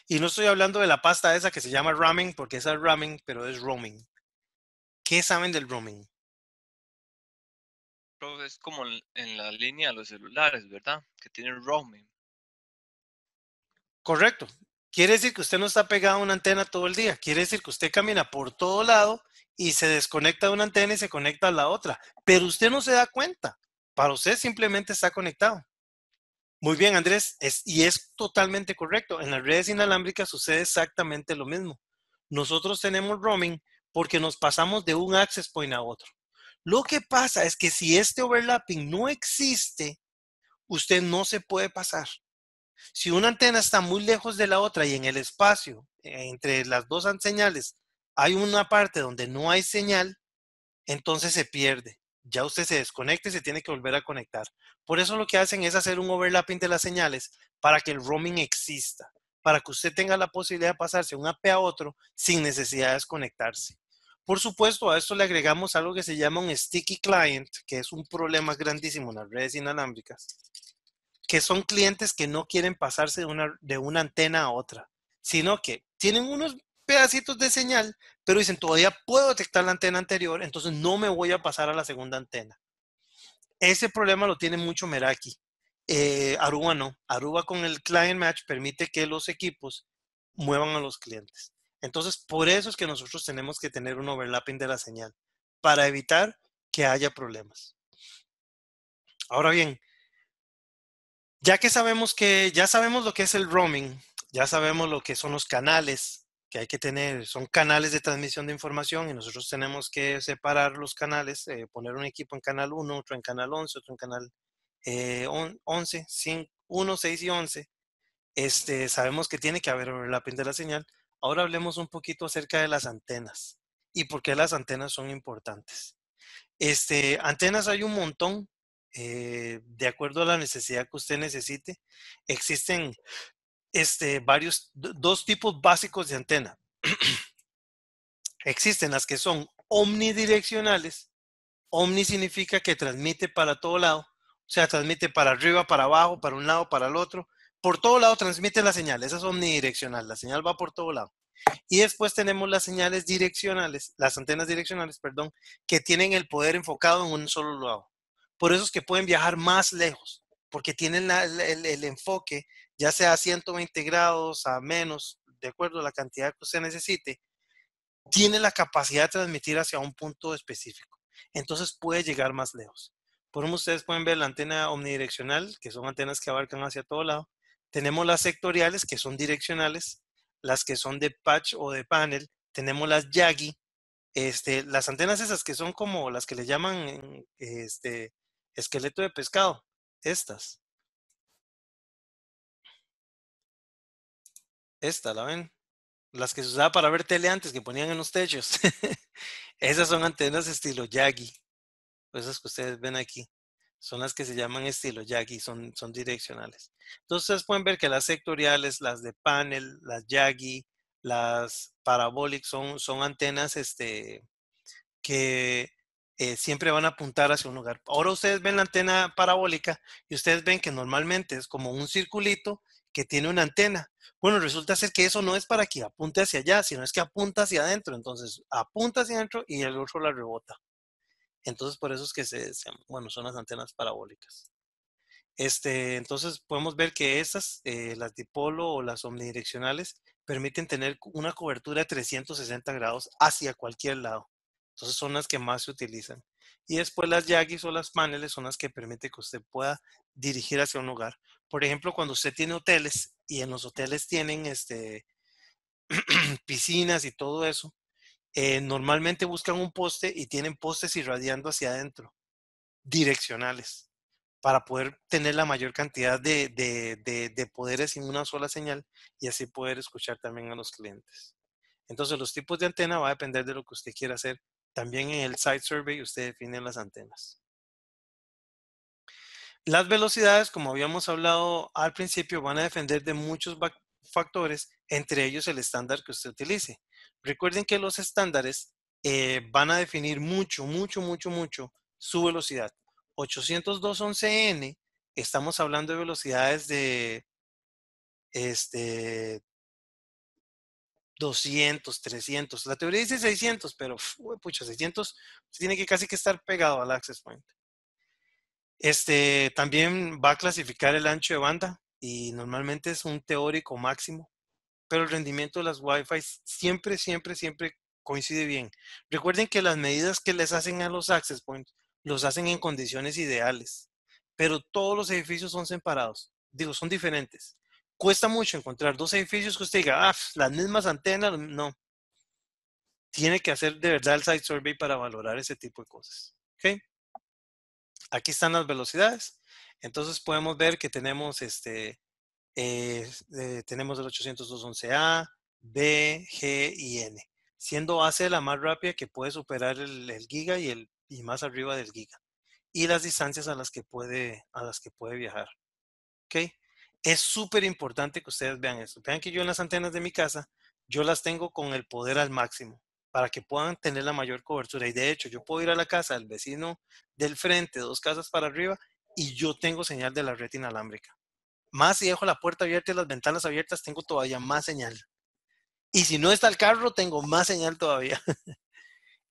Y no estoy hablando de la pasta esa que se llama ramen, porque esa es ramen, pero es roaming. ¿Qué saben del roaming? Es como en la línea de los celulares, ¿verdad? Que tienen roaming. Correcto. Quiere decir que usted no está pegado a una antena todo el día. Quiere decir que usted camina por todo lado y se desconecta de una antena y se conecta a la otra. Pero usted no se da cuenta. Para usted simplemente está conectado. Muy bien, Andrés. y es totalmente correcto. En las redes inalámbricas sucede exactamente lo mismo. Nosotros tenemos roaming porque nos pasamos de un access point a otro. Lo que pasa es que si este overlapping no existe, usted no se puede pasar. Si una antena está muy lejos de la otra y en el espacio, entre las dos señales, hay una parte donde no hay señal, entonces se pierde. Ya usted se desconecta y se tiene que volver a conectar. Por eso lo que hacen es hacer un overlapping de las señales para que el roaming exista, para que usted tenga la posibilidad de pasarse de un AP a otro sin necesidad de desconectarse. Por supuesto, a esto le agregamos algo que se llama un sticky client, que es un problema grandísimo en las redes inalámbricas, que son clientes que no quieren pasarse de una, de una antena a otra, sino que tienen unos pedacitos de señal, pero dicen, todavía puedo detectar la antena anterior, entonces no me voy a pasar a la segunda antena. Ese problema lo tiene mucho Meraki. Eh, Aruba no. Aruba con el Client Match permite que los equipos muevan a los clientes. Entonces, por eso es que nosotros tenemos que tener un overlapping de la señal, para evitar que haya problemas. Ahora bien, ya que sabemos que ya sabemos lo que es el roaming, ya sabemos lo que son los canales que hay que tener, son canales de transmisión de información y nosotros tenemos que separar los canales, eh, poner un equipo en canal 1, otro en canal 11, otro en canal 11, 1, 6 y 11. Este, sabemos que tiene que haber overlapping de la señal. Ahora hablemos un poquito acerca de las antenas y por qué las antenas son importantes. Este, antenas hay un montón, eh, de acuerdo a la necesidad que usted necesite. Existen este, varios, dos tipos básicos de antena. Existen las que son omnidireccionales. Omni significa que transmite para todo lado, o sea, transmite para arriba, para abajo, para un lado, para el otro. Por todo lado transmite la señal, esa es omnidireccional, la señal va por todo lado. Y después tenemos las señales direccionales, las antenas direccionales, perdón, que tienen el poder enfocado en un solo lado. Por eso es que pueden viajar más lejos, porque tienen el, enfoque, ya sea a 120 grados, a menos, de acuerdo a la cantidad que usted necesite, tiene la capacidad de transmitir hacia un punto específico. Entonces puede llegar más lejos. Por eso ustedes pueden ver la antena omnidireccional, que son antenas que abarcan hacia todo lado. Tenemos las sectoriales, que son direccionales, las que son de patch o de panel. Tenemos las Yagi, este, las antenas esas que son como las que le llaman este, esqueleto de pescado, estas. Esta, ¿la ven? Las que se usaba para ver tele antes, que ponían en los techos. Esas son antenas estilo Yagi. Pues esas que ustedes ven aquí. Son las que se llaman estilo Yagi, son, son direccionales. Entonces pueden ver que las sectoriales, las de panel, las Yagi, las parabólicas son, son antenas este, que eh, siempre van a apuntar hacia un lugar. Ahora ustedes ven la antena parabólica y ustedes ven que normalmente es como un circulito que tiene una antena. Bueno, resulta ser que eso no es para que apunte hacia allá, sino es que apunta hacia adentro. Entonces, apunta hacia adentro y el otro la rebota. Entonces, por eso es que se, se bueno, son las antenas parabólicas. Este, entonces, podemos ver que estas, eh, las dipolo o las omnidireccionales, permiten tener una cobertura de 360 grados hacia cualquier lado. Entonces son las que más se utilizan. Y después las yagis o las paneles son las que permiten que usted pueda dirigir hacia un lugar. Por ejemplo, cuando usted tiene hoteles y en los hoteles tienen este, piscinas y todo eso, eh, normalmente buscan un poste y tienen postes irradiando hacia adentro, direccionales, para poder tener la mayor cantidad de, de poderes en una sola señal y así poder escuchar también a los clientes. Entonces los tipos de antena va a depender de lo que usted quiera hacer también en el Site Survey usted define las antenas. Las velocidades, como habíamos hablado al principio, van a depender de muchos factores, entre ellos el estándar que usted utilice. Recuerden que los estándares eh, van a definir mucho, mucho, mucho, mucho su velocidad. 802.11n, estamos hablando de velocidades de este, 200, 300. La teoría dice 600, pero pucha, 600 tiene que casi que estar pegado al access point. Este también va a clasificar el ancho de banda y normalmente es un teórico máximo, pero el rendimiento de las Wi-Fi siempre, siempre, siempre coincide bien. Recuerden que las medidas que les hacen a los access point los hacen en condiciones ideales, pero todos los edificios son separados, digo, son diferentes cuesta mucho encontrar dos edificios que usted diga, ah, las mismas antenas, no. Tiene que hacer de verdad el site survey para valorar ese tipo de cosas. ¿Okay? Aquí están las velocidades. Entonces podemos ver que tenemos este, eh, eh, tenemos el 802.11a, B, G y N. Siendo AC la más rápida que puede superar el, giga y, el, y más arriba del giga. Y las distancias a las que puede, a las que puede viajar. ¿Okay? Es súper importante que ustedes vean eso. Vean que yo en las antenas de mi casa, yo las tengo con el poder al máximo para que puedan tener la mayor cobertura. Y de hecho, yo puedo ir a la casa del vecino del frente, dos casas para arriba, y yo tengo señal de la red inalámbrica. Más si dejo la puerta abierta y las ventanas abiertas, tengo todavía más señal. Y si no está el carro, tengo más señal todavía.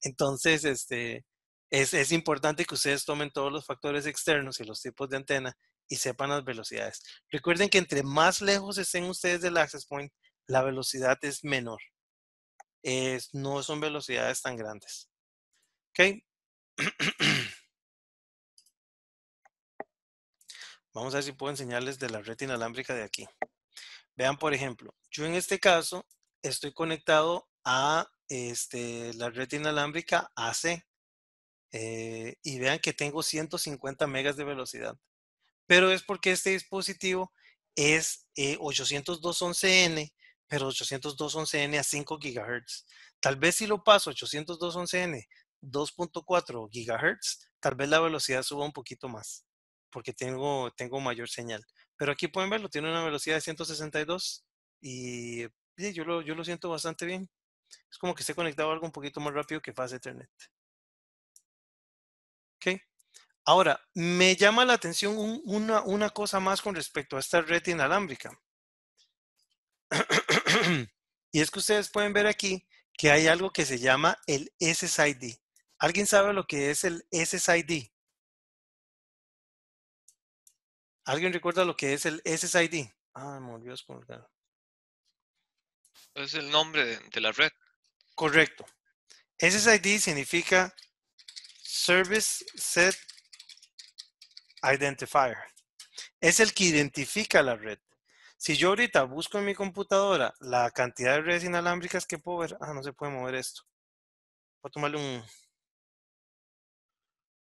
Entonces, este, es, importante que ustedes tomen todos los factores externos y los tipos de antena y sepan las velocidades. Recuerden que entre más lejos estén ustedes del access point, la velocidad es menor. no son velocidades tan grandes. ¿Ok? Vamos a ver si puedo enseñarles de la red inalámbrica de aquí. Vean, por ejemplo, yo en este caso estoy conectado a este, la red inalámbrica AC. Eh, y vean que tengo 150 megas de velocidad. Pero es porque este dispositivo es 802.11n, eh, pero 802.11n a 5 gigahertz, Tal vez si lo paso 802.11n 2.4 gigahertz, tal vez la velocidad suba un poquito más, porque tengo, tengo mayor señal. Pero aquí pueden verlo, tiene una velocidad de 162 y eh, yo, lo, yo lo siento bastante bien. Es como que esté conectado a algo un poquito más rápido que Fast Ethernet. ¿Okay? Ahora, me llama la atención una, una cosa más con respecto a esta red inalámbrica. y es que ustedes pueden ver aquí que hay algo que se llama el SSID. ¿Alguien sabe lo que es el SSID? ¿Alguien recuerda lo que es el SSID? Ah, me olvidó Es el nombre de, la red. Correcto. SSID significa Service Set Identifier. Es el que identifica la red. Si yo ahorita busco en mi computadora la cantidad de redes inalámbricas que puedo ver, ah, no se puede mover esto. Voy a tomarle un...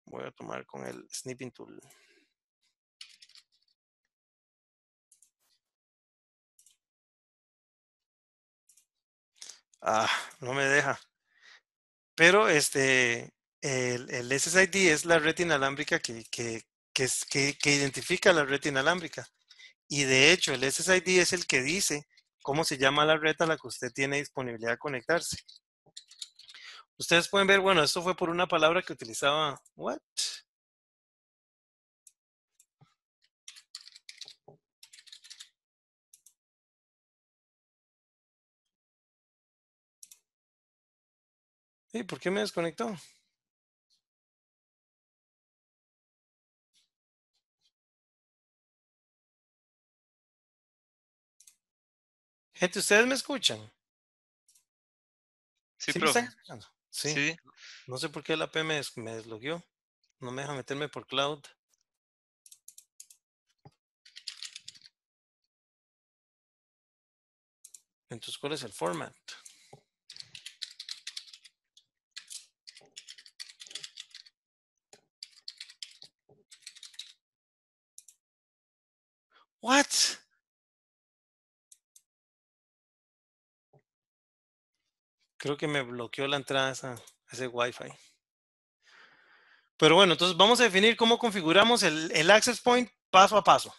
Voy a tomar con el snipping tool. Ah, no me deja. Pero este, el, SSID es la red inalámbrica que, que, que, que, identifica la red inalámbrica. Y de hecho, el SSID es el que dice cómo se llama la red a la que usted tiene disponibilidad de conectarse. Ustedes pueden ver, bueno, esto fue por una palabra que utilizaba, what? ¿Y por qué me desconectó? Gente, ¿ustedes me escuchan? Sí, ¿Sí Sí. No sé por qué la P me, des deslogueó. No me deja meterme por cloud. Entonces, ¿cuál es el format? What? Creo que me bloqueó la entrada a, ese Wi-Fi. Pero bueno, entonces vamos a definir cómo configuramos el, access point paso a paso.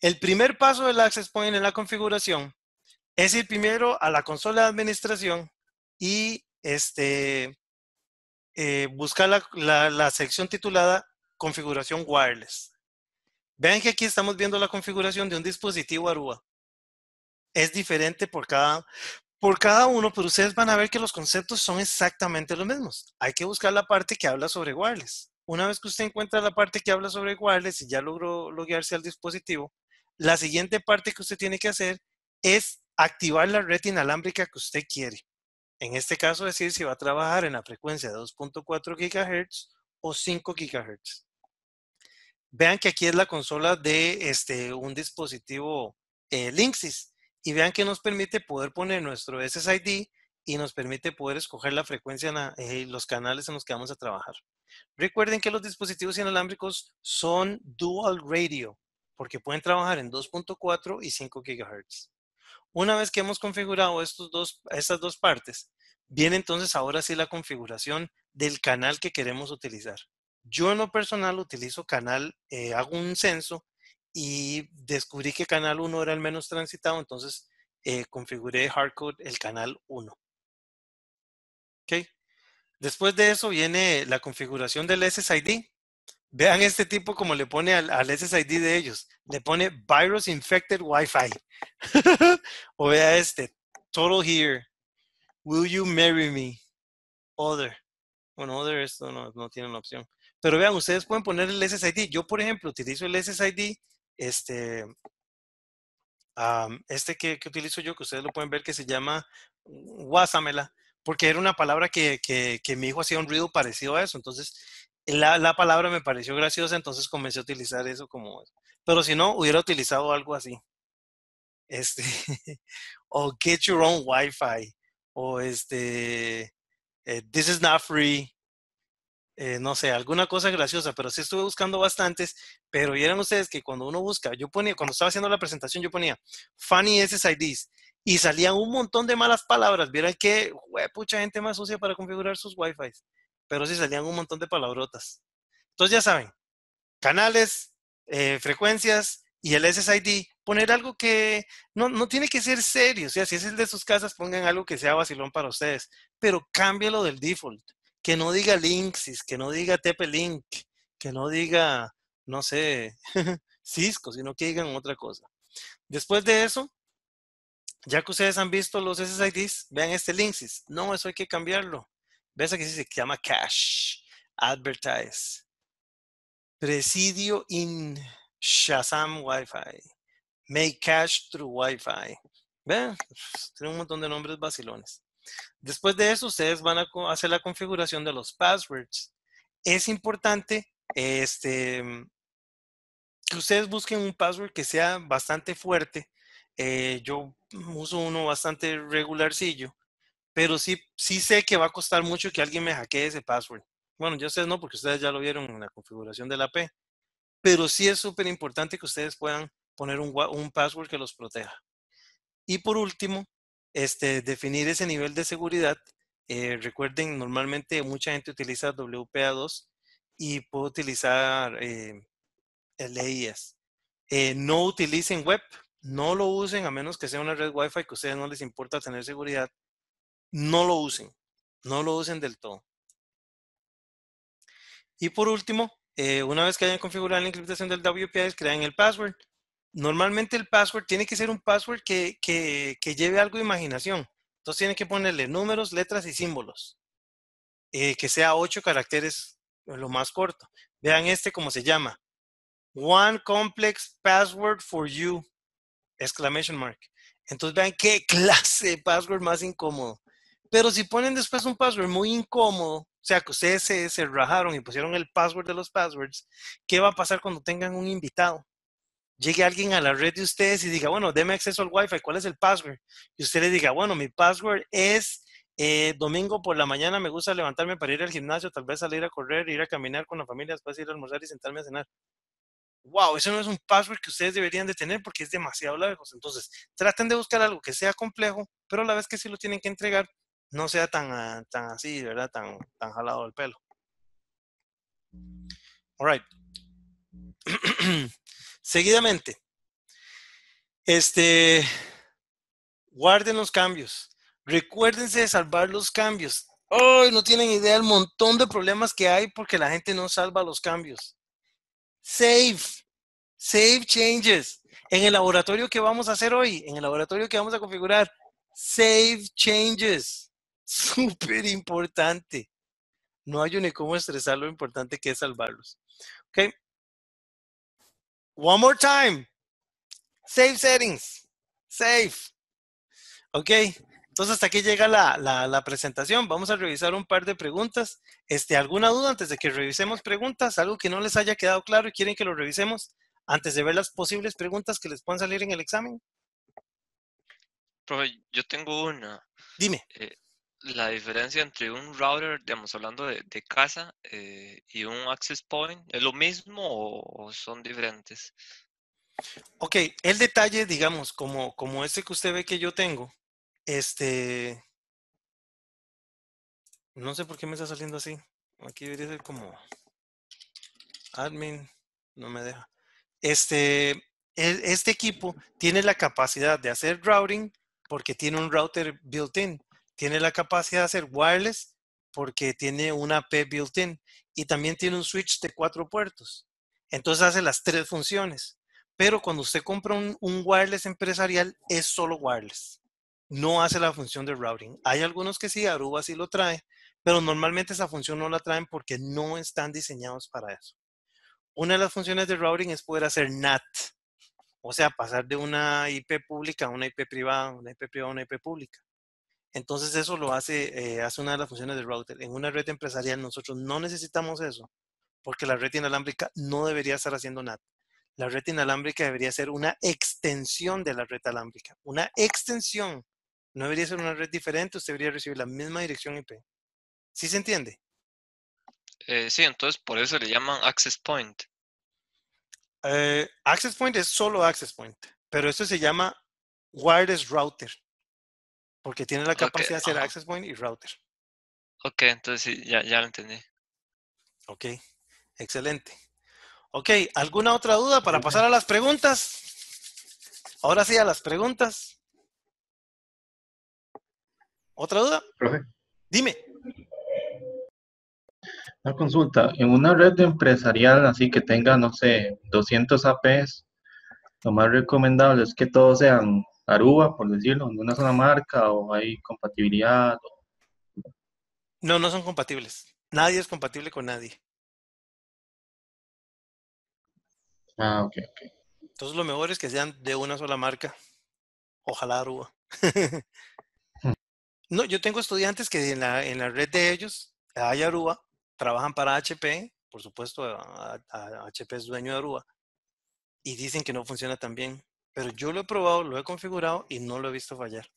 El primer paso del access point en la configuración es ir primero a la consola de administración y este, eh, buscar la, la sección titulada configuración wireless. Vean que aquí estamos viendo la configuración de un dispositivo Aruba. Es diferente por cada, por cada uno, pero ustedes van a ver que los conceptos son exactamente los mismos. Hay que buscar la parte que habla sobre wireless. Una vez que usted encuentra la parte que habla sobre wireless y ya logró loguearse al dispositivo, la siguiente parte que usted tiene que hacer es activar la red inalámbrica que usted quiere. En este caso, decir si va a trabajar en la frecuencia de 2.4 GHz o 5 GHz. Vean que aquí es la consola de este, un dispositivo eh, Linksys y vean que nos permite poder poner nuestro SSID y nos permite poder escoger la frecuencia y eh, los canales en los que vamos a trabajar. Recuerden que los dispositivos inalámbricos son dual radio, porque pueden trabajar en 2.4 y 5 GHz. Una vez que hemos configurado estos dos, estas dos partes, viene entonces ahora sí la configuración del canal que queremos utilizar. Yo en lo personal utilizo canal, eh, hago un censo y descubrí que canal 1 era el menos transitado, entonces eh, configuré hardcode el canal 1. ¿Okay? Después de eso viene la configuración del SSID. Vean este tipo como le pone al, SSID de ellos. Le pone virus infected Wi-Fi. o vea este, total here. Will you marry me? Other. Bueno, other esto no, no tiene una opción. Pero vean, ustedes pueden poner el SSID. Yo, por ejemplo, utilizo el SSID este, este que, utilizo yo, que ustedes lo pueden ver, que se llama Guasamela, porque era una palabra que, que, mi hijo hacía un ruido parecido a eso. Entonces, la, palabra me pareció graciosa, entonces comencé a utilizar eso como Pero si no, hubiera utilizado algo así. Este, o get your own wifi, o este, eh, this is not free, eh, no sé, alguna cosa graciosa, pero sí estuve buscando bastantes, pero vieron ustedes que cuando uno busca, yo ponía, cuando estaba haciendo la presentación, yo ponía funny SSIDs y salían un montón de malas palabras. Vieron que, mucha gente más sucia para configurar sus Wi-Fi, pero sí salían un montón de palabrotas. Entonces ya saben, canales, eh, frecuencias y el SSID, poner algo que no, no tiene que ser serio, o sea, si es el de sus casas, pongan algo que sea vacilón para ustedes, pero lo del default que no diga Linksys, que no diga TP-Link, que no diga, no sé, Cisco, sino que digan otra cosa. Después de eso, ya que ustedes han visto los SSIDs, vean este Linksys. No, eso hay que cambiarlo. Ves aquí se llama Cash Advertise, Presidio in Shazam Wi-Fi, Make cash through Wi-Fi. Vean, tiene un montón de nombres vacilones. Después de eso, ustedes van a hacer la configuración de los passwords. Es importante este, mm, que ustedes busquen un password que sea bastante fuerte. Eh, yo uso uno bastante regularcillo, pero sí, sí sé que va a costar mucho que alguien me hackee ese password. Bueno, yo ustedes no, porque ustedes ya lo vieron en la configuración de la P, pero sí es súper importante que ustedes puedan poner un password que los proteja. Y por último, este, definir ese nivel de seguridad. Eh, recuerden, normalmente mucha gente utiliza WPA2 y puede utilizar eh, LIS. E eh, no utilicen web, no lo usen a menos que sea una red Wi-Fi que a ustedes no les importa tener seguridad. No lo usen, no lo usen del todo. Y por último, eh, una vez que hayan configurado la encriptación del WPA, crean el password normalmente el password tiene que ser un password que, lleve algo de imaginación. Entonces tiene que ponerle números, letras y símbolos. Eh, que sea ocho caracteres, eh, lo más corto. Vean este cómo se llama. One complex password for you. Exclamation mark. Entonces vean qué clase de password más incómodo. Pero si ponen después un password muy incómodo, o sea que ustedes se, se rajaron y pusieron el password de los passwords, ¿qué va a pasar cuando tengan un invitado? llegue alguien a la red de ustedes y diga, bueno, deme acceso al Wi-Fi, ¿cuál es el password? Y usted le diga, bueno, mi password es eh, domingo por la mañana, me gusta levantarme para ir al gimnasio, tal vez salir a correr, ir a caminar con la familia, después ir a almorzar y sentarme a cenar. Wow, eso no es un password que ustedes deberían de tener porque es demasiado largo. Entonces, traten de buscar algo que sea complejo, pero a la vez que sí lo tienen que entregar, no sea tan, ah, tan así, ¿verdad? Tan, tan jalado el pelo. All right. Seguidamente, este, guarden los cambios. Recuérdense de salvar los cambios. Hoy no tienen idea del montón de problemas que hay porque la gente no salva los cambios. Save, save changes. En el laboratorio que vamos a hacer hoy, en el laboratorio que vamos a configurar, save changes. Súper importante. No hay ni cómo estresar lo importante que es salvarlos. ¿Ok? One more time. Save settings. Save. Ok. Entonces hasta aquí llega la, la, la, presentación. Vamos a revisar un par de preguntas. Este, ¿Alguna duda antes de que revisemos preguntas? ¿Algo que no les haya quedado claro y quieren que lo revisemos antes de ver las posibles preguntas que les puedan salir en el examen? Profe, yo tengo una. Dime. Eh, la diferencia entre un router, digamos, hablando de, casa eh, y un access point, ¿es lo mismo o, son diferentes? Ok, el detalle, digamos, como, como este que usted ve que yo tengo, este, no sé por qué me está saliendo así. Aquí debería ser como admin, no me deja. Este, este equipo tiene la capacidad de hacer routing porque tiene un router built-in. Tiene la capacidad de hacer wireless porque tiene una app built-in y también tiene un switch de cuatro puertos. Entonces hace las tres funciones. Pero cuando usted compra un, un wireless empresarial, es solo wireless. No hace la función de routing. Hay algunos que sí, Aruba sí lo trae, pero normalmente esa función no la traen porque no están diseñados para eso. Una de las funciones de routing es poder hacer NAT, o sea, pasar de una IP pública a una IP privada, una IP privada a una IP pública. Entonces eso lo hace, eh, hace una de las funciones del router. En una red empresarial nosotros no necesitamos eso, porque la red inalámbrica no debería estar haciendo nada. La red inalámbrica debería ser una extensión de la red alámbrica, una extensión. No debería ser una red diferente, usted debería recibir la misma dirección IP. ¿Sí se entiende? Eh, sí, entonces por eso le llaman access point. Eh, access point es solo access point, pero esto se llama wireless router porque tiene la capacidad de hacer access point y router. Ok, entonces ya, ya lo entendí. Ok, excelente. Ok, ¿alguna otra duda para pasar a las preguntas? Ahora sí, a las preguntas. ¿Otra duda? Profe. Dime. Una consulta. En una red empresarial así que tenga, no sé, 200 APs, lo más recomendable es que todos sean Aruba, por decirlo, una sola marca o hay compatibilidad? No, no son compatibles. Nadie es compatible con nadie. Ah, ok, ok. Entonces lo mejor es que sean de una sola marca. Ojalá Aruba. no, yo tengo estudiantes que en la, en la red de ellos, hay Aruba, trabajan para HP, por supuesto, HP es dueño de Aruba, y dicen que no funciona tan bien. Pero yo lo he probado, lo he configurado y no lo he visto fallar.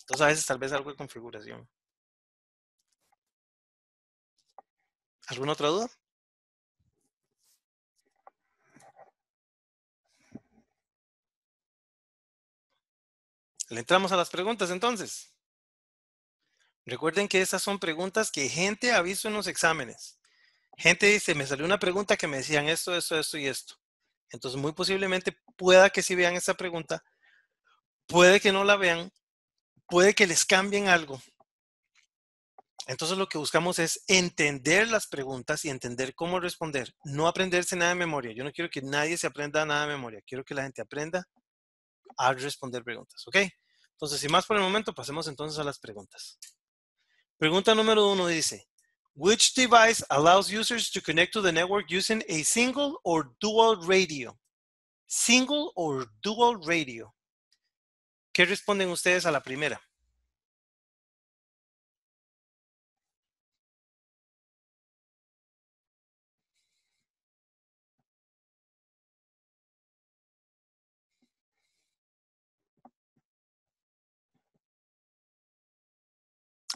Entonces a veces tal vez algo de configuración. ¿Alguna otra duda? Le entramos a las preguntas entonces. Recuerden que estas son preguntas que gente ha visto en los exámenes. Gente dice, me salió una pregunta que me decían esto, esto, esto y esto. Entonces, muy posiblemente pueda que si vean esta pregunta, puede que no la vean, puede que les cambien algo. Entonces, lo que buscamos es entender las preguntas y entender cómo responder. No aprenderse nada de memoria. Yo no quiero que nadie se aprenda nada de memoria. Quiero que la gente aprenda a responder preguntas. ¿Ok? Entonces, sin más por el momento, pasemos entonces a las preguntas. Pregunta número uno dice, Which device allows users to connect to the network using a single or dual radio? Single or dual radio. ¿Qué responden ustedes a la primera?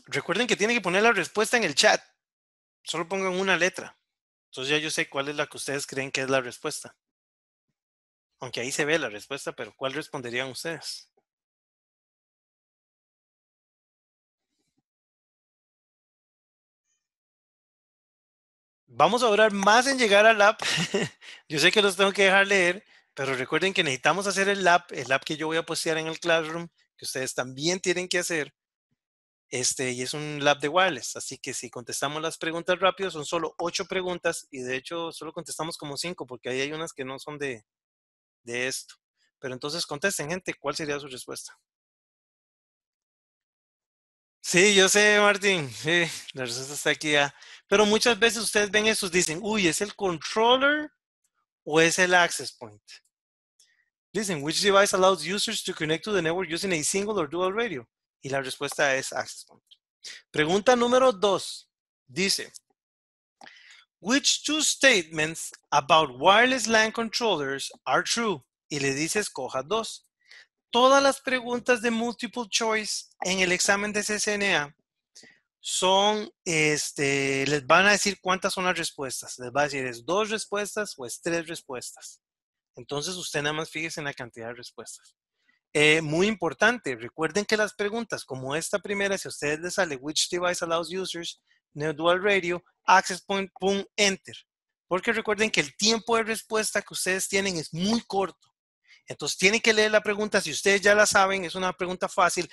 Recuerden que tienen que poner la respuesta en el chat. Solo pongan una letra. Entonces ya yo sé cuál es la que ustedes creen que es la respuesta. Aunque ahí se ve la respuesta, pero ¿cuál responderían ustedes? Vamos a orar más en llegar al app. yo sé que los tengo que dejar leer, pero recuerden que necesitamos hacer el app, el app que yo voy a postear en el Classroom, que ustedes también tienen que hacer este, y es un lab de wireless, así que si contestamos las preguntas rápido, son solo ocho preguntas y de hecho solo contestamos como cinco porque ahí hay unas que no son de, esto. Pero entonces contesten, gente, ¿cuál sería su respuesta? Sí, yo sé, Martín, sí, la respuesta está aquí ya. Pero muchas veces ustedes ven esos, dicen, uy, ¿es el controller o es el access point? Dicen, which device allows users to connect to the network using a single or dual radio? Y la respuesta es access point. Pregunta número dos. Dice, which two statements about wireless LAN controllers are true? Y le dice, escoja dos. Todas las preguntas de multiple choice en el examen de CCNA son, este, les van a decir cuántas son las respuestas. Les va a decir, ¿es dos respuestas o es tres respuestas? Entonces usted nada más fíjese en la cantidad de respuestas. Eh, muy importante, recuerden que las preguntas como esta primera, si a ustedes les sale which device allows users, new Radio, Access Point, Pum, Enter. Porque recuerden que el tiempo de respuesta que ustedes tienen es muy corto. Entonces tienen que leer la pregunta, si ustedes ya la saben, es una pregunta fácil,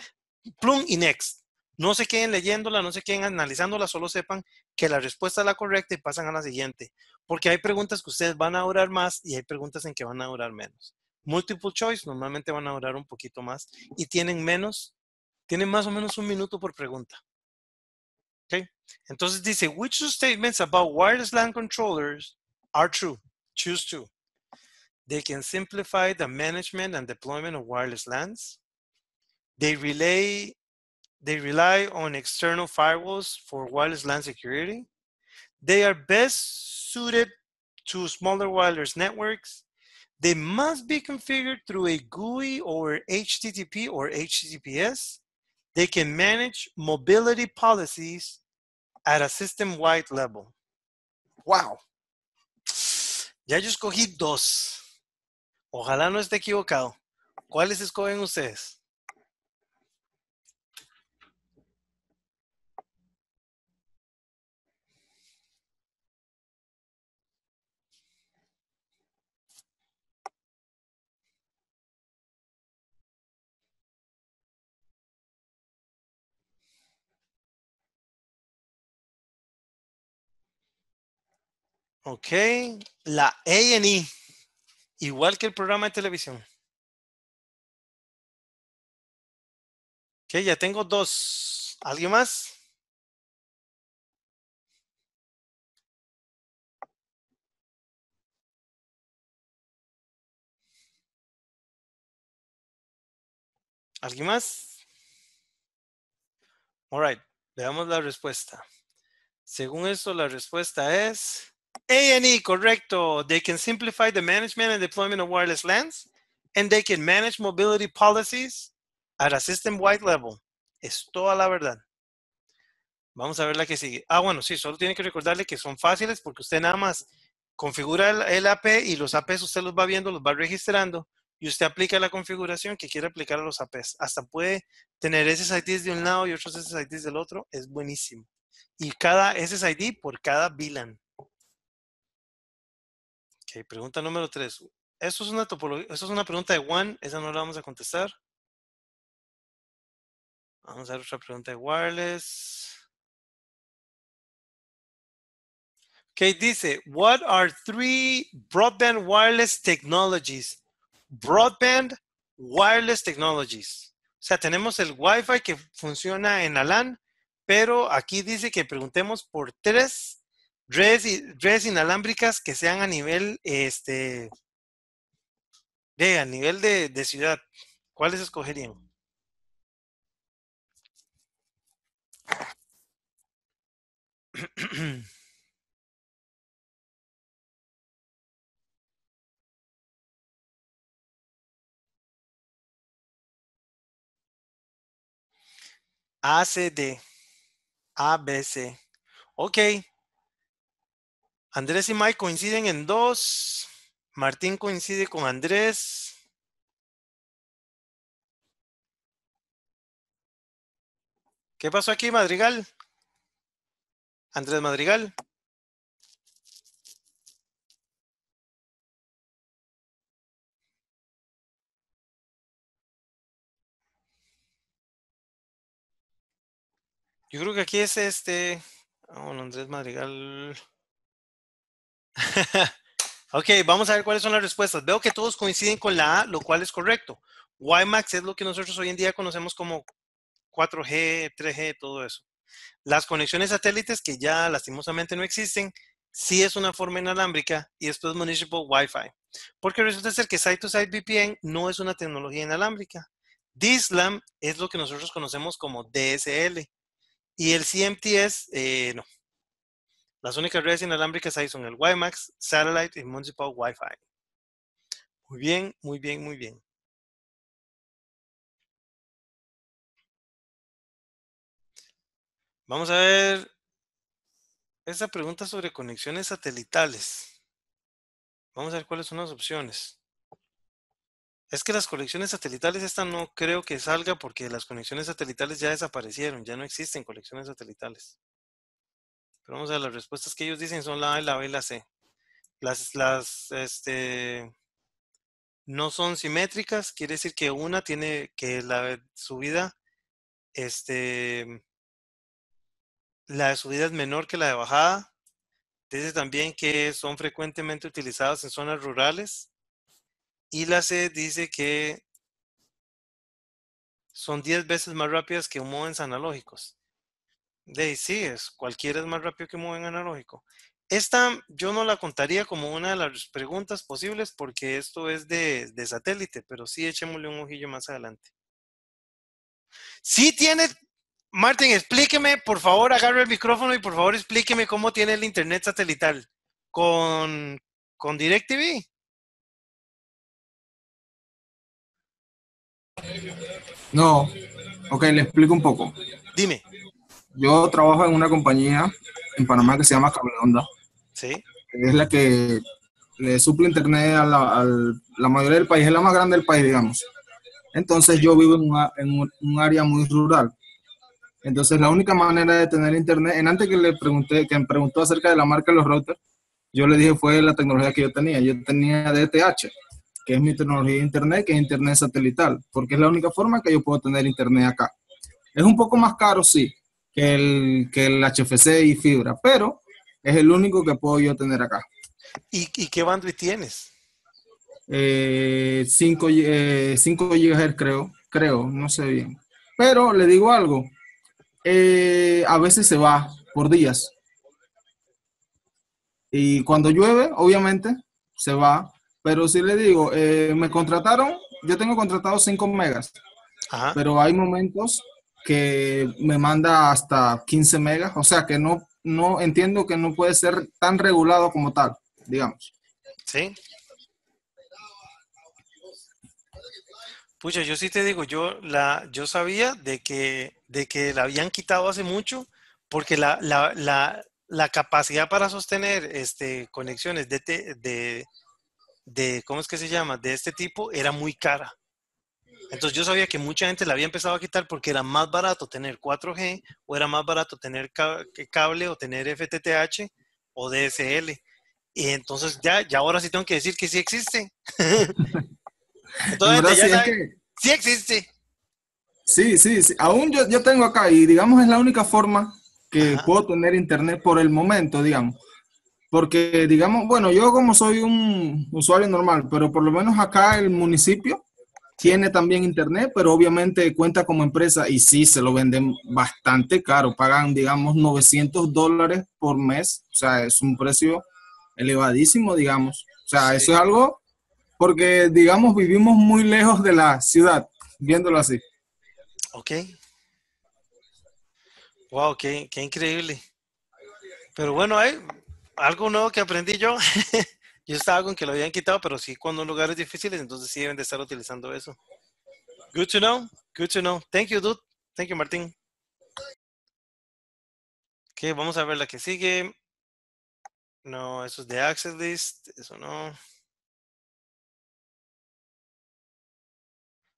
plum y next. No se queden leyéndola, no se queden analizándola, solo sepan que la respuesta es la correcta y pasan a la siguiente. Porque hay preguntas que ustedes van a durar más y hay preguntas en que van a durar menos. Multiple choice normalmente van a durar un poquito más y tienen menos, tienen más o menos un minuto por pregunta. Okay. Entonces dice, which statements about wireless LAN controllers are true? Choose two. They can simplify the management and deployment of wireless LANs. They relay, they rely on external firewalls for wireless LAN security. They are best suited to smaller wireless networks they must be configured through a GUI or HTTP or HTTPS. They can manage mobility policies at a system-wide level. Wow. Ya yo escogí dos. Ojalá no esté equivocado. ¿Cuáles escogen ustedes? Ok, la ani e, igual que el programa de televisión. Ok, ya tengo dos. ¿Alguien más? ¿Alguien más? All right, veamos la respuesta. Según esto, la respuesta es a&E, correcto. They can simplify the management and deployment of wireless LANs, and they can manage mobility policies at a system-wide level. Es toda la verdad. Vamos a ver la que sigue. Ah, bueno, sí, solo tiene que recordarle que son fáciles porque usted nada más configura el, AP y los APs usted los va viendo, los va registrando y usted aplica la configuración que quiere aplicar a los APs. Hasta puede tener SSIDs de un lado y otros SSIDs del otro. Es buenísimo. Y cada SSID por cada VLAN pregunta número tres. Eso es una topología, eso es una pregunta de one. esa no la vamos a contestar. Vamos a ver otra pregunta de wireless. Ok, dice, what are three broadband wireless technologies? Broadband wireless technologies. O sea, tenemos el Wi-Fi que funciona en la LAN, pero aquí dice que preguntemos por tres redes, inalámbricas que sean a nivel, este, de, a nivel de, de ciudad, ¿cuáles escogerían? ACD, ABC. Ok, Andrés y Mike coinciden en dos. Martín coincide con Andrés. ¿Qué pasó aquí, Madrigal? Andrés Madrigal. Yo creo que aquí es este... Andrés Madrigal... ok, vamos a ver cuáles son las respuestas. Veo que todos coinciden con la A, lo cual es correcto. WiMAX es lo que nosotros hoy en día conocemos como 4G, 3G, todo eso. Las conexiones satélites, que ya lastimosamente no existen, sí es una forma inalámbrica y esto es Municipal Wi-Fi. Porque resulta ser que Site-to-Site VPN no es una tecnología inalámbrica. DSLAM es lo que nosotros conocemos como DSL. Y el CMTS, es eh, no, las únicas redes inalámbricas ahí son el WiMAX, Satellite y Municipal Wi-Fi. Muy bien, muy bien, muy bien. Vamos a ver esa pregunta sobre conexiones satelitales. Vamos a ver cuáles son las opciones. Es que las conexiones satelitales, esta no creo que salga porque las conexiones satelitales ya desaparecieron, ya no existen conexiones satelitales. Pero vamos a las respuestas que ellos dicen son la A, la B y la C. Las, las, este, no son simétricas, quiere decir que una tiene que la subida, este, la subida es menor que la de bajada. Dice también que son frecuentemente utilizados en zonas rurales. Y la C dice que son 10 veces más rápidas que un humores analógicos. De sí, es, cualquiera es más rápido que un analógico. Esta yo no la contaría como una de las preguntas posibles porque esto es de, satélite, pero sí echémosle un ojillo más adelante. Sí tienes Martín, explíqueme, por favor, agarre el micrófono y por favor explíqueme cómo tiene el internet satelital con, con DirecTV. No, ok, le explico un poco. Dime. Yo trabajo en una compañía en Panamá que se llama Cableonda. Sí. Es la que le suple internet a la, la mayoría del país, es la más grande del país, digamos. Entonces yo vivo en, en un, área muy rural. Entonces la única manera de tener internet, en antes que le pregunté, que me preguntó acerca de la marca de los routers, yo le dije fue la tecnología que yo tenía. Yo tenía DTH, que es mi tecnología de internet, que es internet satelital, porque es la única forma que yo puedo tener internet acá. Es un poco más caro, sí, que el, que el HFC y fibra, pero es el único que puedo yo tener acá. ¿Y, qué bandwidth tienes? 5 eh, GHz eh, creo, creo, no sé bien. Pero le digo algo, eh, a veces se va por días. Y cuando llueve, obviamente, se va. Pero si le digo, eh, me contrataron, yo tengo contratado 5 megas. Pero hay momentos que me manda hasta 15 megas, o sea que no, no entiendo que no puede ser tan regulado como tal, digamos. Sí. Pucha, yo sí te digo, yo la, yo sabía de que, de que la habían quitado hace mucho, porque la, la, la, la capacidad para sostener este, conexiones de, de, de, ¿cómo es que se llama? De este tipo era muy cara. Entonces yo sabía que mucha gente la había empezado a quitar porque era más barato tener 4G o era más barato tener eh, cable o tener FTTH o DSL. Y entonces ya, ya ahora sí tengo que decir que sí existe. entonces, ya sí existe. Sí, sí, Aún yo, yo, tengo acá y digamos es la única forma que puedo tener internet por el momento, digamos. Porque digamos, bueno, yo como soy un usuario normal, pero por lo menos acá el municipio tiene también internet, pero obviamente cuenta como empresa y sí, se lo venden bastante caro. Pagan, digamos, 900 dólares por mes. O sea, es un precio elevadísimo, digamos. O sea, eso es algo porque, digamos, vivimos muy lejos de la ciudad, viéndolo así. Ok. Wow, qué, qué increíble. Pero bueno, hay eh, algo nuevo que aprendí yo. Yo estaba con que lo habían quitado, pero sí cuando en lugares difíciles, entonces sí deben de estar utilizando eso. Good to know. Good to know. Thank you, dude. Thank you, Martín. Ok, vamos a ver la que sigue. No, eso es de access list. Eso no.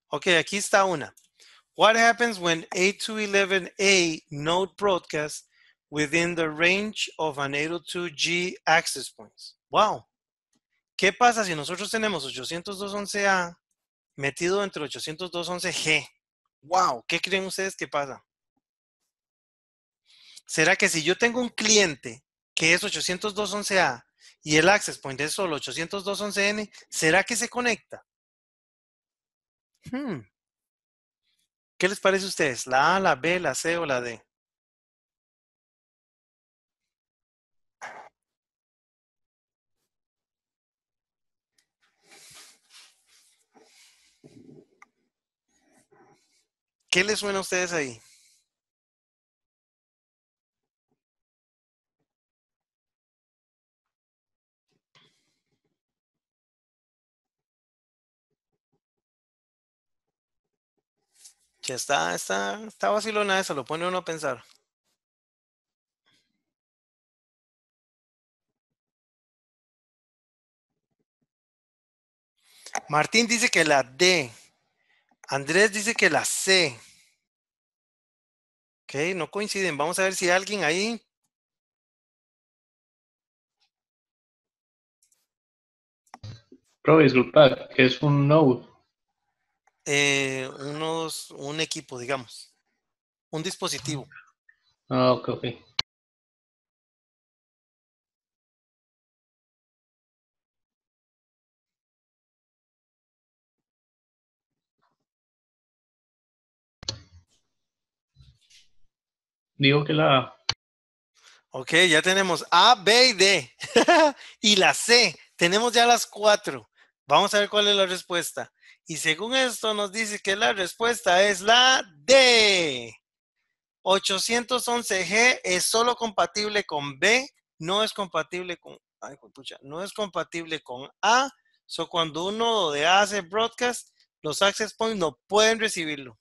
Ok, aquí está una. What happens when a 211 a node broadcasts within the range of an 802G access points? Wow. ¿Qué pasa si nosotros tenemos 802.11a metido entre 802.11g? ¡Wow! ¿Qué creen ustedes que pasa? ¿Será que si yo tengo un cliente que es 802.11a y el access point es solo 802.11n, ¿será que se conecta? Hmm. ¿Qué les parece a ustedes? ¿La A, la B, la C o la D? ¿Qué les suena a ustedes ahí? Ya está, está, está vacilona eso, lo pone uno a pensar. Martín dice que la D, Andrés dice que la C. Ok, no coinciden. Vamos a ver si alguien ahí. Probe, que es un node? Eh, unos, un equipo, digamos. Un dispositivo. Ah, ok, ok. digo que la A. Ok, ya tenemos A, B y D. y la C. Tenemos ya las cuatro. Vamos a ver cuál es la respuesta. Y según esto nos dice que la respuesta es la D. 811G es solo compatible con B, no es compatible con, no es compatible con A. So cuando uno de A hace broadcast, los access points no pueden recibirlo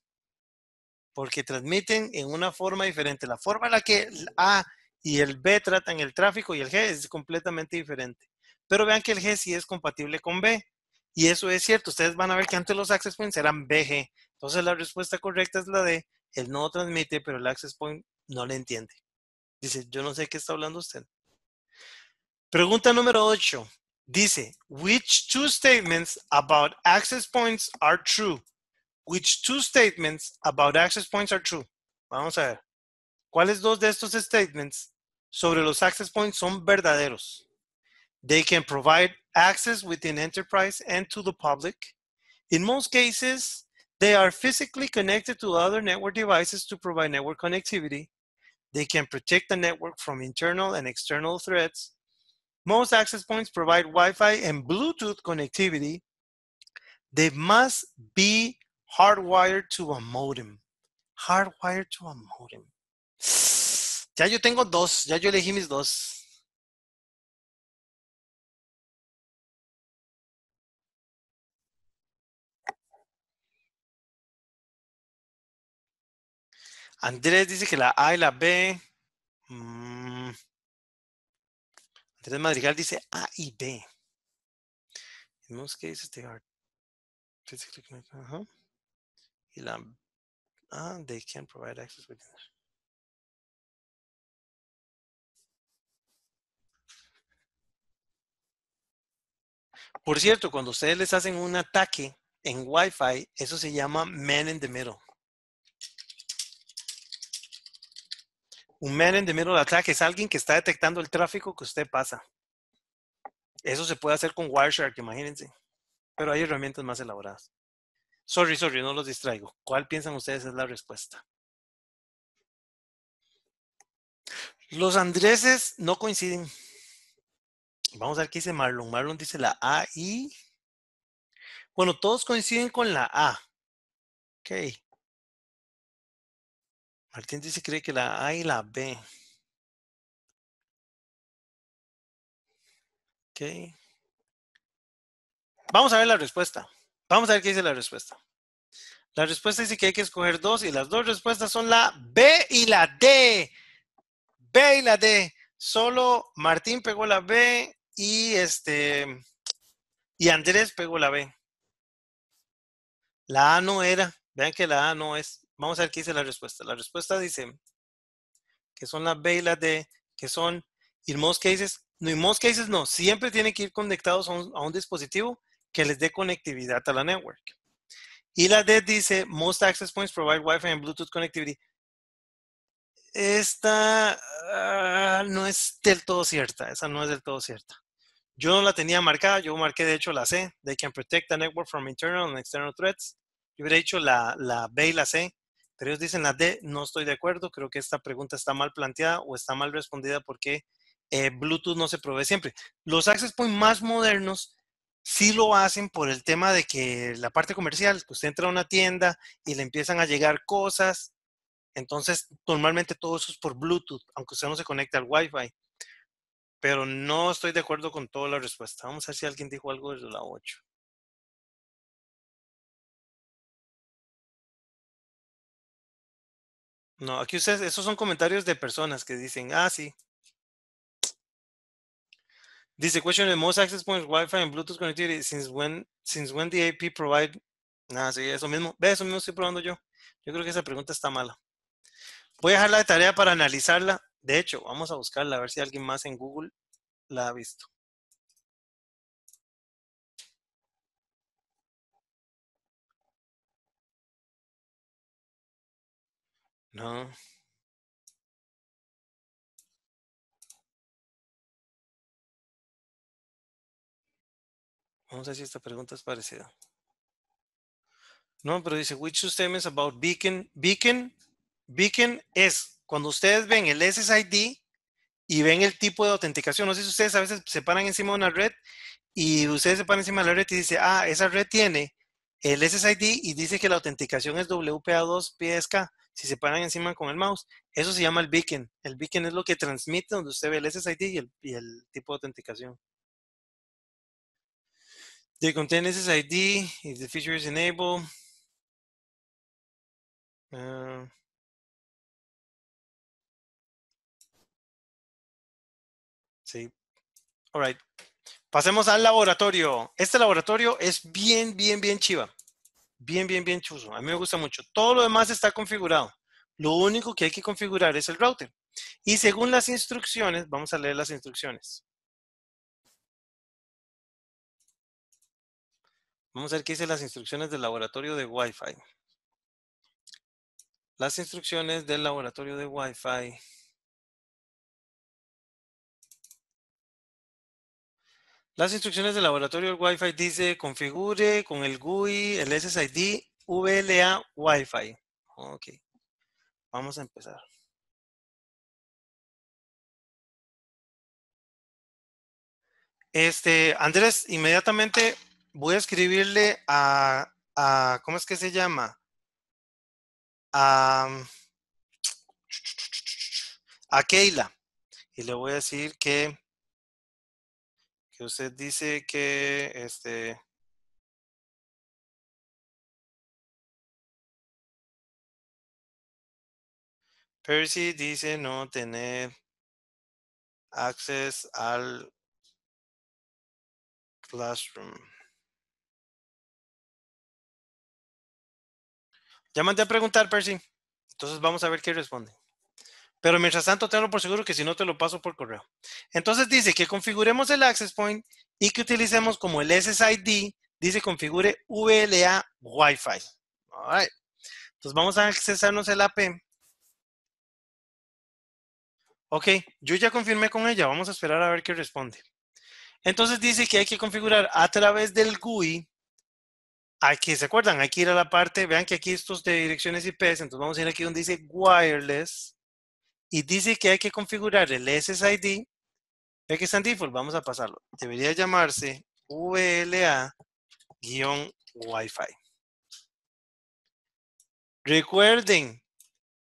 porque transmiten en una forma diferente. La forma en la que el A y el B tratan el tráfico y el G es completamente diferente. Pero vean que el G sí es compatible con B. Y eso es cierto. Ustedes van a ver que antes los access points eran BG. Entonces la respuesta correcta es la de Él no transmite, pero el access point no le entiende. Dice, yo no sé qué está hablando usted. Pregunta número 8. Dice, which two statements about access points are true? which two statements about access points are true. Vamos a ver. ¿Cuáles dos de estos statements sobre los access points son verdaderos? They can provide access within enterprise and to the public. In most cases, they are physically connected to other network devices to provide network connectivity. They can protect the network from internal and external threats. Most access points provide Wi-Fi and Bluetooth connectivity. They must be Hardwired to a modem. Hardwired to a modem. Ya yo tengo dos. Ya yo elegí mis dos. Andrés dice que la A y la B. Mm. Andrés Madrigal dice A y B. En most cases they are Ah, Por cierto, cuando ustedes les hacen un ataque en Wi-Fi, eso se llama man in the middle. Un man in the middle de ataque es alguien que está detectando el tráfico que usted pasa. Eso se puede hacer con Wireshark, imagínense. Pero hay herramientas más elaboradas. Sorry, sorry, no los distraigo. ¿Cuál piensan ustedes es la respuesta? Los andreses no coinciden. Vamos a ver qué dice Marlon. Marlon dice la A y... Bueno, todos coinciden con la A. Ok. Martín dice cree que la A y la B. Ok. Vamos a ver la respuesta. Vamos a ver qué dice la respuesta. La respuesta dice que hay que escoger dos y las dos respuestas son la B y la D. B y la D. Solo Martín pegó la B y este y Andrés pegó la B. La A no era. Vean que la A no es. Vamos a ver qué dice la respuesta. La respuesta dice que son la B y la D, que son in most cases, no in most cases no, siempre tienen que ir conectados a un dispositivo que les dé conectividad a la network. Y la D dice, most access points provide Wi-Fi and Bluetooth connectivity. Esta ah, no es del todo cierta, esa no es del todo cierta. Yo no la tenía marcada, yo marqué de hecho la C, they can protect the network from internal and external threats. Yo hubiera dicho la, la B y la C, pero ellos dicen la D, no estoy de acuerdo, creo que esta pregunta está mal planteada o está mal respondida porque eh, Bluetooth no se provee siempre. Los access points más modernos sí lo hacen por el tema de que la parte comercial, que usted entra a una tienda y le empiezan a llegar cosas, entonces normalmente todo eso es por Bluetooth, aunque usted no se conecte al Wi-Fi. Pero no estoy de acuerdo con toda la respuesta. Vamos a ver si alguien dijo algo de la 8. No, aquí ustedes, esos son comentarios de personas que dicen, ah, sí, This question is most access points Wi-Fi and Bluetooth connectivity since when since when the AP provide Nada, ah, sí, eso mismo. Ve, eso mismo estoy probando yo. Yo creo que esa pregunta está mala. Voy a dejarla de tarea para analizarla. De hecho, vamos a buscarla a ver si alguien más en Google la ha visto. No. Vamos a ver si esta pregunta es parecida. No, pero dice, which is about beacon, beacon, beacon es cuando ustedes ven el SSID y ven el tipo de autenticación. No sé si ustedes a veces se paran encima de una red y ustedes se paran encima de la red y dicen, ah, esa red tiene el SSID y dice que la autenticación es WPA2PSK. Si se paran encima con el mouse, eso se llama el beacon. El beacon es lo que transmite donde usted ve el SSID y el tipo de autenticación. They contain is ID if the feature is enabled. Ah. sí. All right. Pasemos al laboratorio. Este laboratorio es bien, bien, bien chiva. Bien, bien, bien chuso. A mí me gusta mucho. Todo lo demás está configurado. Lo único que hay que configurar es el router. Y según las instrucciones, vamos a leer las instrucciones. Vamos a ver qué dice las instrucciones del laboratorio de Wi-Fi. Las instrucciones del laboratorio de Wi-Fi Las instrucciones del laboratorio de Wi-Fi dice configure con el GUI, el SSID, VLA, Wi-Fi. Ok. Vamos a empezar. Este, Andrés, inmediatamente voy a escribirle a, ¿cómo es que se llama? Mm, a, Keila y le voy a decir que, que usted dice que este Percy dice no tener Acceso al classroom. Ya mandé a preguntar, Percy. Entonces vamos a ver qué responde. Pero mientras tanto, tenlo por seguro que si no te lo paso por correo. Entonces dice que configuremos el access point y que utilicemos como el SSID, dice configure VLA Wi-Fi. All right. Entonces vamos a accesarnos el AP. Ok, yo ya confirmé con ella. Vamos a esperar a ver qué responde. Entonces dice que hay que configurar a través del GUI Aquí, ¿se acuerdan? Hay que ir a la parte, vean que aquí estos de direcciones IP, entonces vamos a ir aquí donde dice wireless y dice que hay que configurar el SSID. Ve que está en default, vamos a pasarlo. Debería llamarse VLA-Wi-Fi. Recuerden,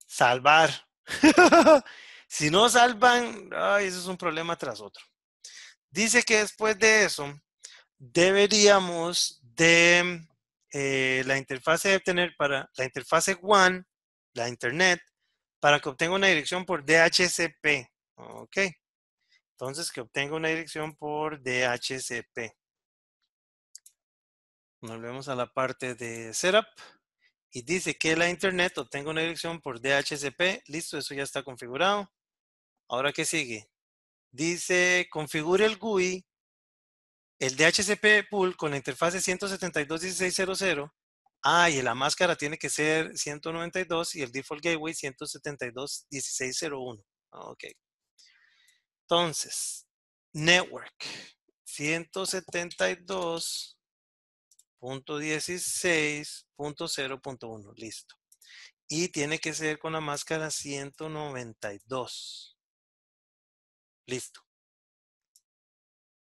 salvar. si no salvan, ay, eso es un problema tras otro. Dice que después de eso, deberíamos de eh, la interfase debe tener para la interfase one la Internet, para que obtenga una dirección por DHCP. Ok. Entonces, que obtenga una dirección por DHCP. Volvemos a la parte de setup. Y dice que la internet obtenga una dirección por DHCP. Listo, eso ya está configurado. Ahora, ¿qué sigue? Dice, configure el GUI el DHCP pool con la interfaz de 172.16.00, ah, y la máscara tiene que ser 192 y el default gateway 172.16.01. Ok. Entonces, network 172.16.0.1, listo. Y tiene que ser con la máscara 192. Listo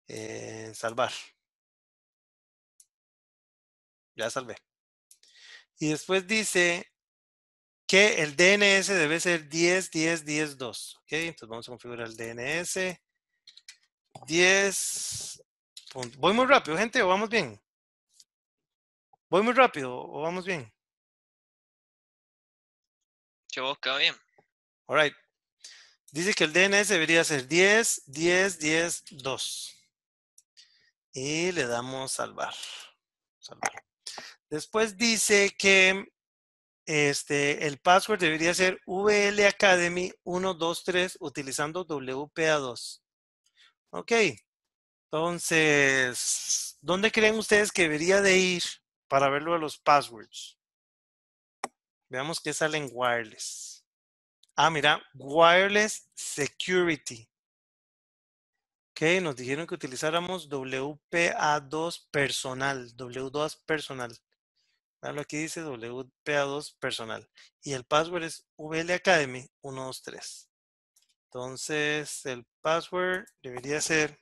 eh, salvar. Ya salvé. Y después dice que el DNS debe ser 10, 10, 10, 2. ¿ok? Entonces vamos a configurar el DNS. 10. Voy muy rápido, gente, o vamos bien. Voy muy rápido, o vamos bien. Yo, queda bien. All right. Dice que el DNS debería ser 10, 10, 10, 2. Y le damos salvar. Después dice que este, el password debería ser VL Academy 123 utilizando WPA2. Ok. Entonces, ¿dónde creen ustedes que debería de ir para verlo a los passwords? Veamos que salen wireless. Ah, mira, wireless security nos dijeron que utilizáramos WPA2 personal, W2 personal. Aquí dice WPA2 personal. Y el password es Academy 123. Entonces, el password debería ser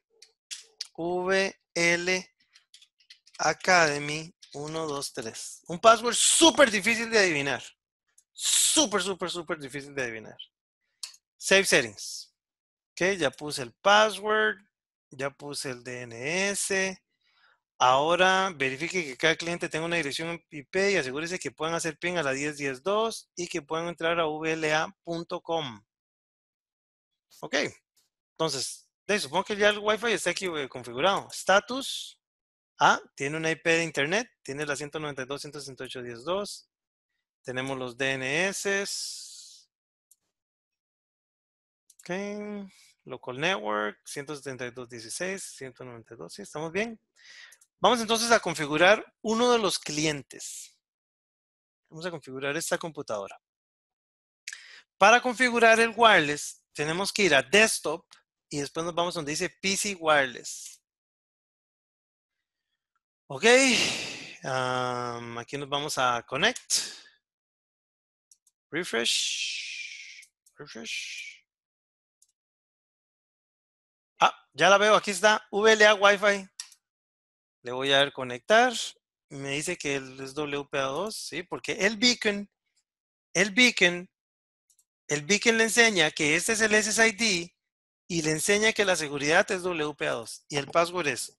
Academy 123. Un password súper difícil de adivinar. Súper, súper, súper difícil de adivinar. Save settings. Ok, ya puse el password ya puse el DNS. Ahora verifique que cada cliente tenga una dirección IP y asegúrese que puedan hacer ping a la 10.10.2 y que puedan entrar a vla.com. Ok, entonces, supongo que ya el Wi-Fi está aquí eh, configurado. Status, ah, tiene una IP de internet, tiene la 192.168.10.2. Tenemos los DNS. Ok. Local Network, 172.16, 192, sí, estamos bien. Vamos entonces a configurar uno de los clientes. Vamos a configurar esta computadora. Para configurar el wireless, tenemos que ir a Desktop y después nos vamos donde dice PC Wireless. Ok, aquí nos vamos a Connect. Refresh. Refresh. ya la veo, aquí está, VLA Wi-Fi. Le voy a dar conectar. Me dice que es WPA2, ¿sí? Porque el beacon, el beacon, el beacon le enseña que este es el SSID y le enseña que la seguridad es WPA2. Y el password es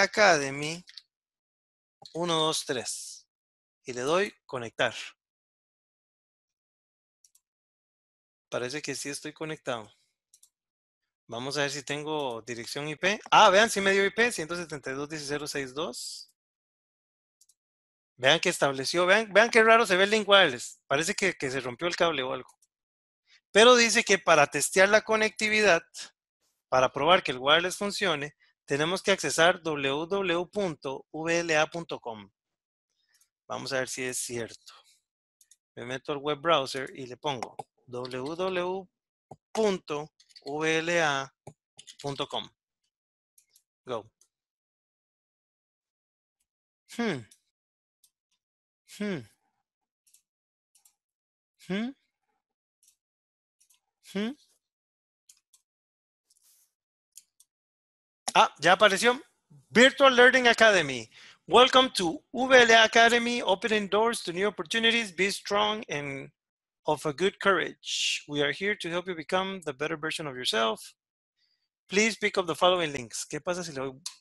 Academy 123. Y le doy conectar. Parece que sí estoy conectado. Vamos a ver si tengo dirección IP. Ah, vean, si sí me dio IP, 172.10.0.6.2. Vean que estableció, vean, vean qué raro se ve el link wireless. Parece que, se rompió el cable o algo. Pero dice que para testear la conectividad, para probar que el wireless funcione, tenemos que accesar www.vla.com. Vamos a ver si es cierto. Me meto al web browser y le pongo www.vla.com vla.com. Go. Hmm. Hmm. Hmm. Hmm. Ah, ya apareció. Virtual Learning Academy. Welcome to VLA Academy, opening doors to new opportunities. Be strong and of a good courage. We are here to help you become the better version of yourself. Please pick up the following links. ¿Qué pasa si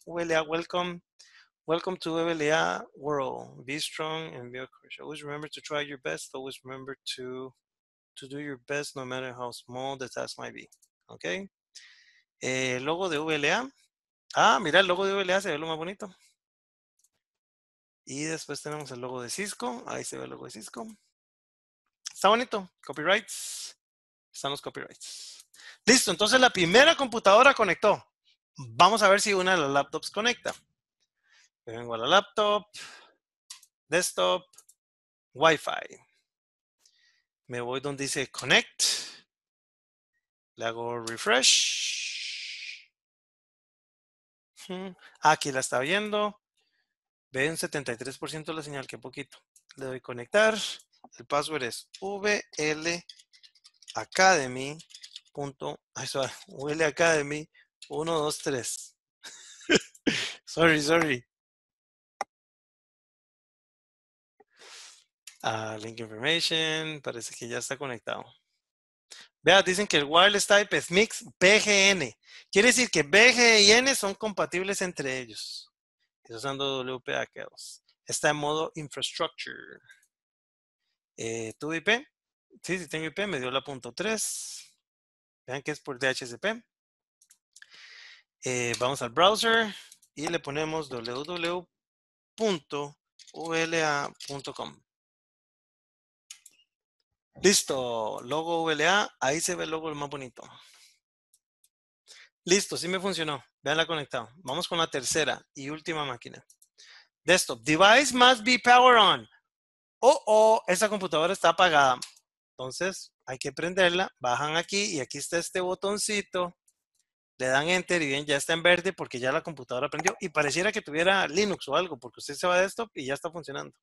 Welcome. Welcome to WLA World. Be strong and be courage. Always remember to try your best. Always remember to, to do your best no matter how small the task might be. Okay. Eh, logo de WLA. Ah, mira, el logo de WLA se ve lo más bonito. Y después tenemos el logo de Cisco. Ahí se ve el logo de Cisco. Está bonito. Copyrights. Están los copyrights. Listo, entonces la primera computadora conectó. Vamos a ver si una de las laptops conecta. Me vengo a la laptop, desktop, Wi-Fi. Me voy donde dice connect. Le hago refresh. Aquí la está viendo. Ve un 73% la señal, qué poquito. Le doy conectar. El password es vlacademy. vlacademy 123. sorry, sorry. Ah, link information, parece que ya está conectado. Vea, dicen que el wireless type es mix BGN. Quiere decir que BG y N son compatibles entre ellos. Estoy usando WPA2. Está en modo infrastructure. Eh, tu IP? Sí, sí tengo IP, me dio la punto 3. Vean que es por DHCP. Eh, vamos al browser y le ponemos www.ula.com Listo, logo VLA, ahí se ve el logo el más bonito. Listo, sí me funcionó. vean la conectado. Vamos con la tercera y última máquina. Desktop. Device must be power on oh, oh, esa computadora está apagada. Entonces hay que prenderla, bajan aquí y aquí está este botoncito, le dan enter y bien, ya está en verde porque ya la computadora prendió y pareciera que tuviera Linux o algo, porque usted se va de esto y ya está funcionando.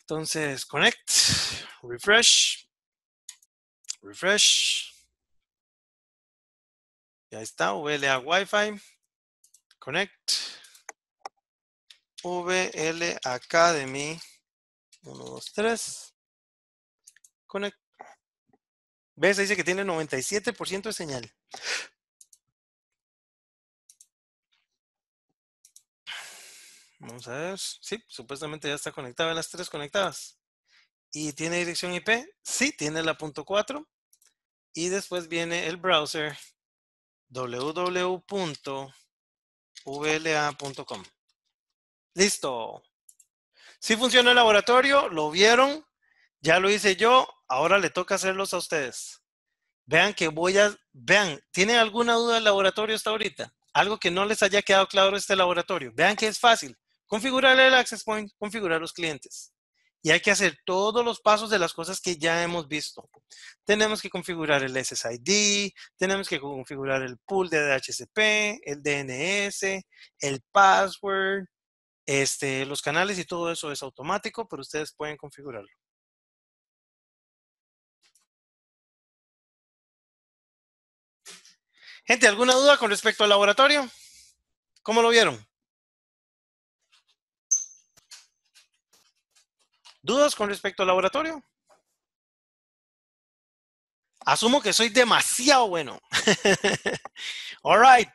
Entonces, connect, refresh, refresh. Ya está, VLA Wi-Fi, connect, VLA Academy. 1, 2, 3. Conect. ¿Ves? Dice que tiene 97% de señal. Vamos a ver. Sí, supuestamente ya está conectada las tres conectadas. ¿Y tiene dirección IP? Sí, tiene la punto .4. Y después viene el browser www.vla.com. Listo. Si funciona el laboratorio, lo vieron, ya lo hice yo, ahora le toca hacerlos a ustedes. Vean que voy a, vean, ¿tienen alguna duda del laboratorio hasta ahorita? Algo que no les haya quedado claro este laboratorio. Vean que es fácil. Configurar el access point, configurar los clientes. Y hay que hacer todos los pasos de las cosas que ya hemos visto. Tenemos que configurar el SSID, tenemos que configurar el pool de DHCP, el DNS, el password, este, los canales y todo eso es automático, pero ustedes pueden configurarlo. Gente, ¿alguna duda con respecto al laboratorio? ¿Cómo lo vieron? ¿Dudas con respecto al laboratorio? Asumo que soy demasiado bueno. All right.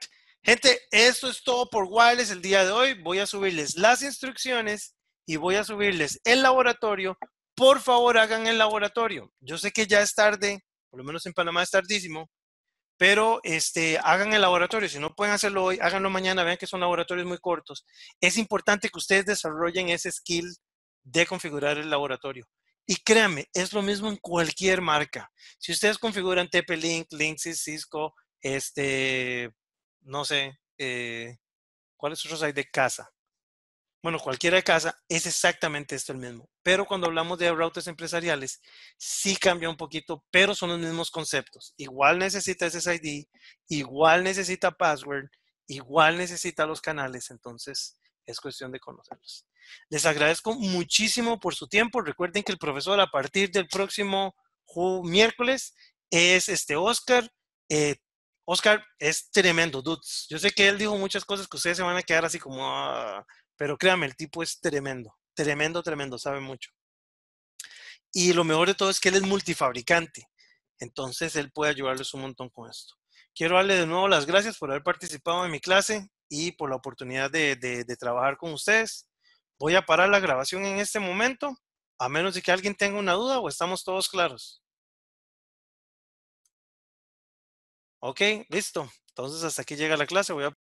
Gente, esto es todo por Wireless el día de hoy. Voy a subirles las instrucciones y voy a subirles el laboratorio. Por favor, hagan el laboratorio. Yo sé que ya es tarde, por lo menos en Panamá es tardísimo, pero este, hagan el laboratorio. Si no pueden hacerlo hoy, háganlo mañana. Vean que son laboratorios muy cortos. Es importante que ustedes desarrollen ese skill de configurar el laboratorio. Y créanme, es lo mismo en cualquier marca. Si ustedes configuran TP-Link, Linksys, Cisco, este, no sé, eh, ¿cuáles otros hay de casa? Bueno, cualquiera de casa es exactamente esto el mismo. Pero cuando hablamos de routers empresariales, sí cambia un poquito, pero son los mismos conceptos. Igual necesita SSID, igual necesita password, igual necesita los canales, entonces es cuestión de conocerlos. Les agradezco muchísimo por su tiempo. Recuerden que el profesor a partir del próximo miércoles es este Oscar. Eh, Oscar es tremendo, dudes. Yo sé que él dijo muchas cosas que ustedes se van a quedar así como, ah", pero créanme, el tipo es tremendo, tremendo, tremendo, sabe mucho. Y lo mejor de todo es que él es multifabricante, entonces él puede ayudarles un montón con esto. Quiero darle de nuevo las gracias por haber participado en mi clase y por la oportunidad de trabajar con ustedes. Voy a parar la grabación en este momento, a menos de que alguien tenga una duda o estamos todos claros. Ok, listo. Entonces hasta aquí llega la clase. Voy a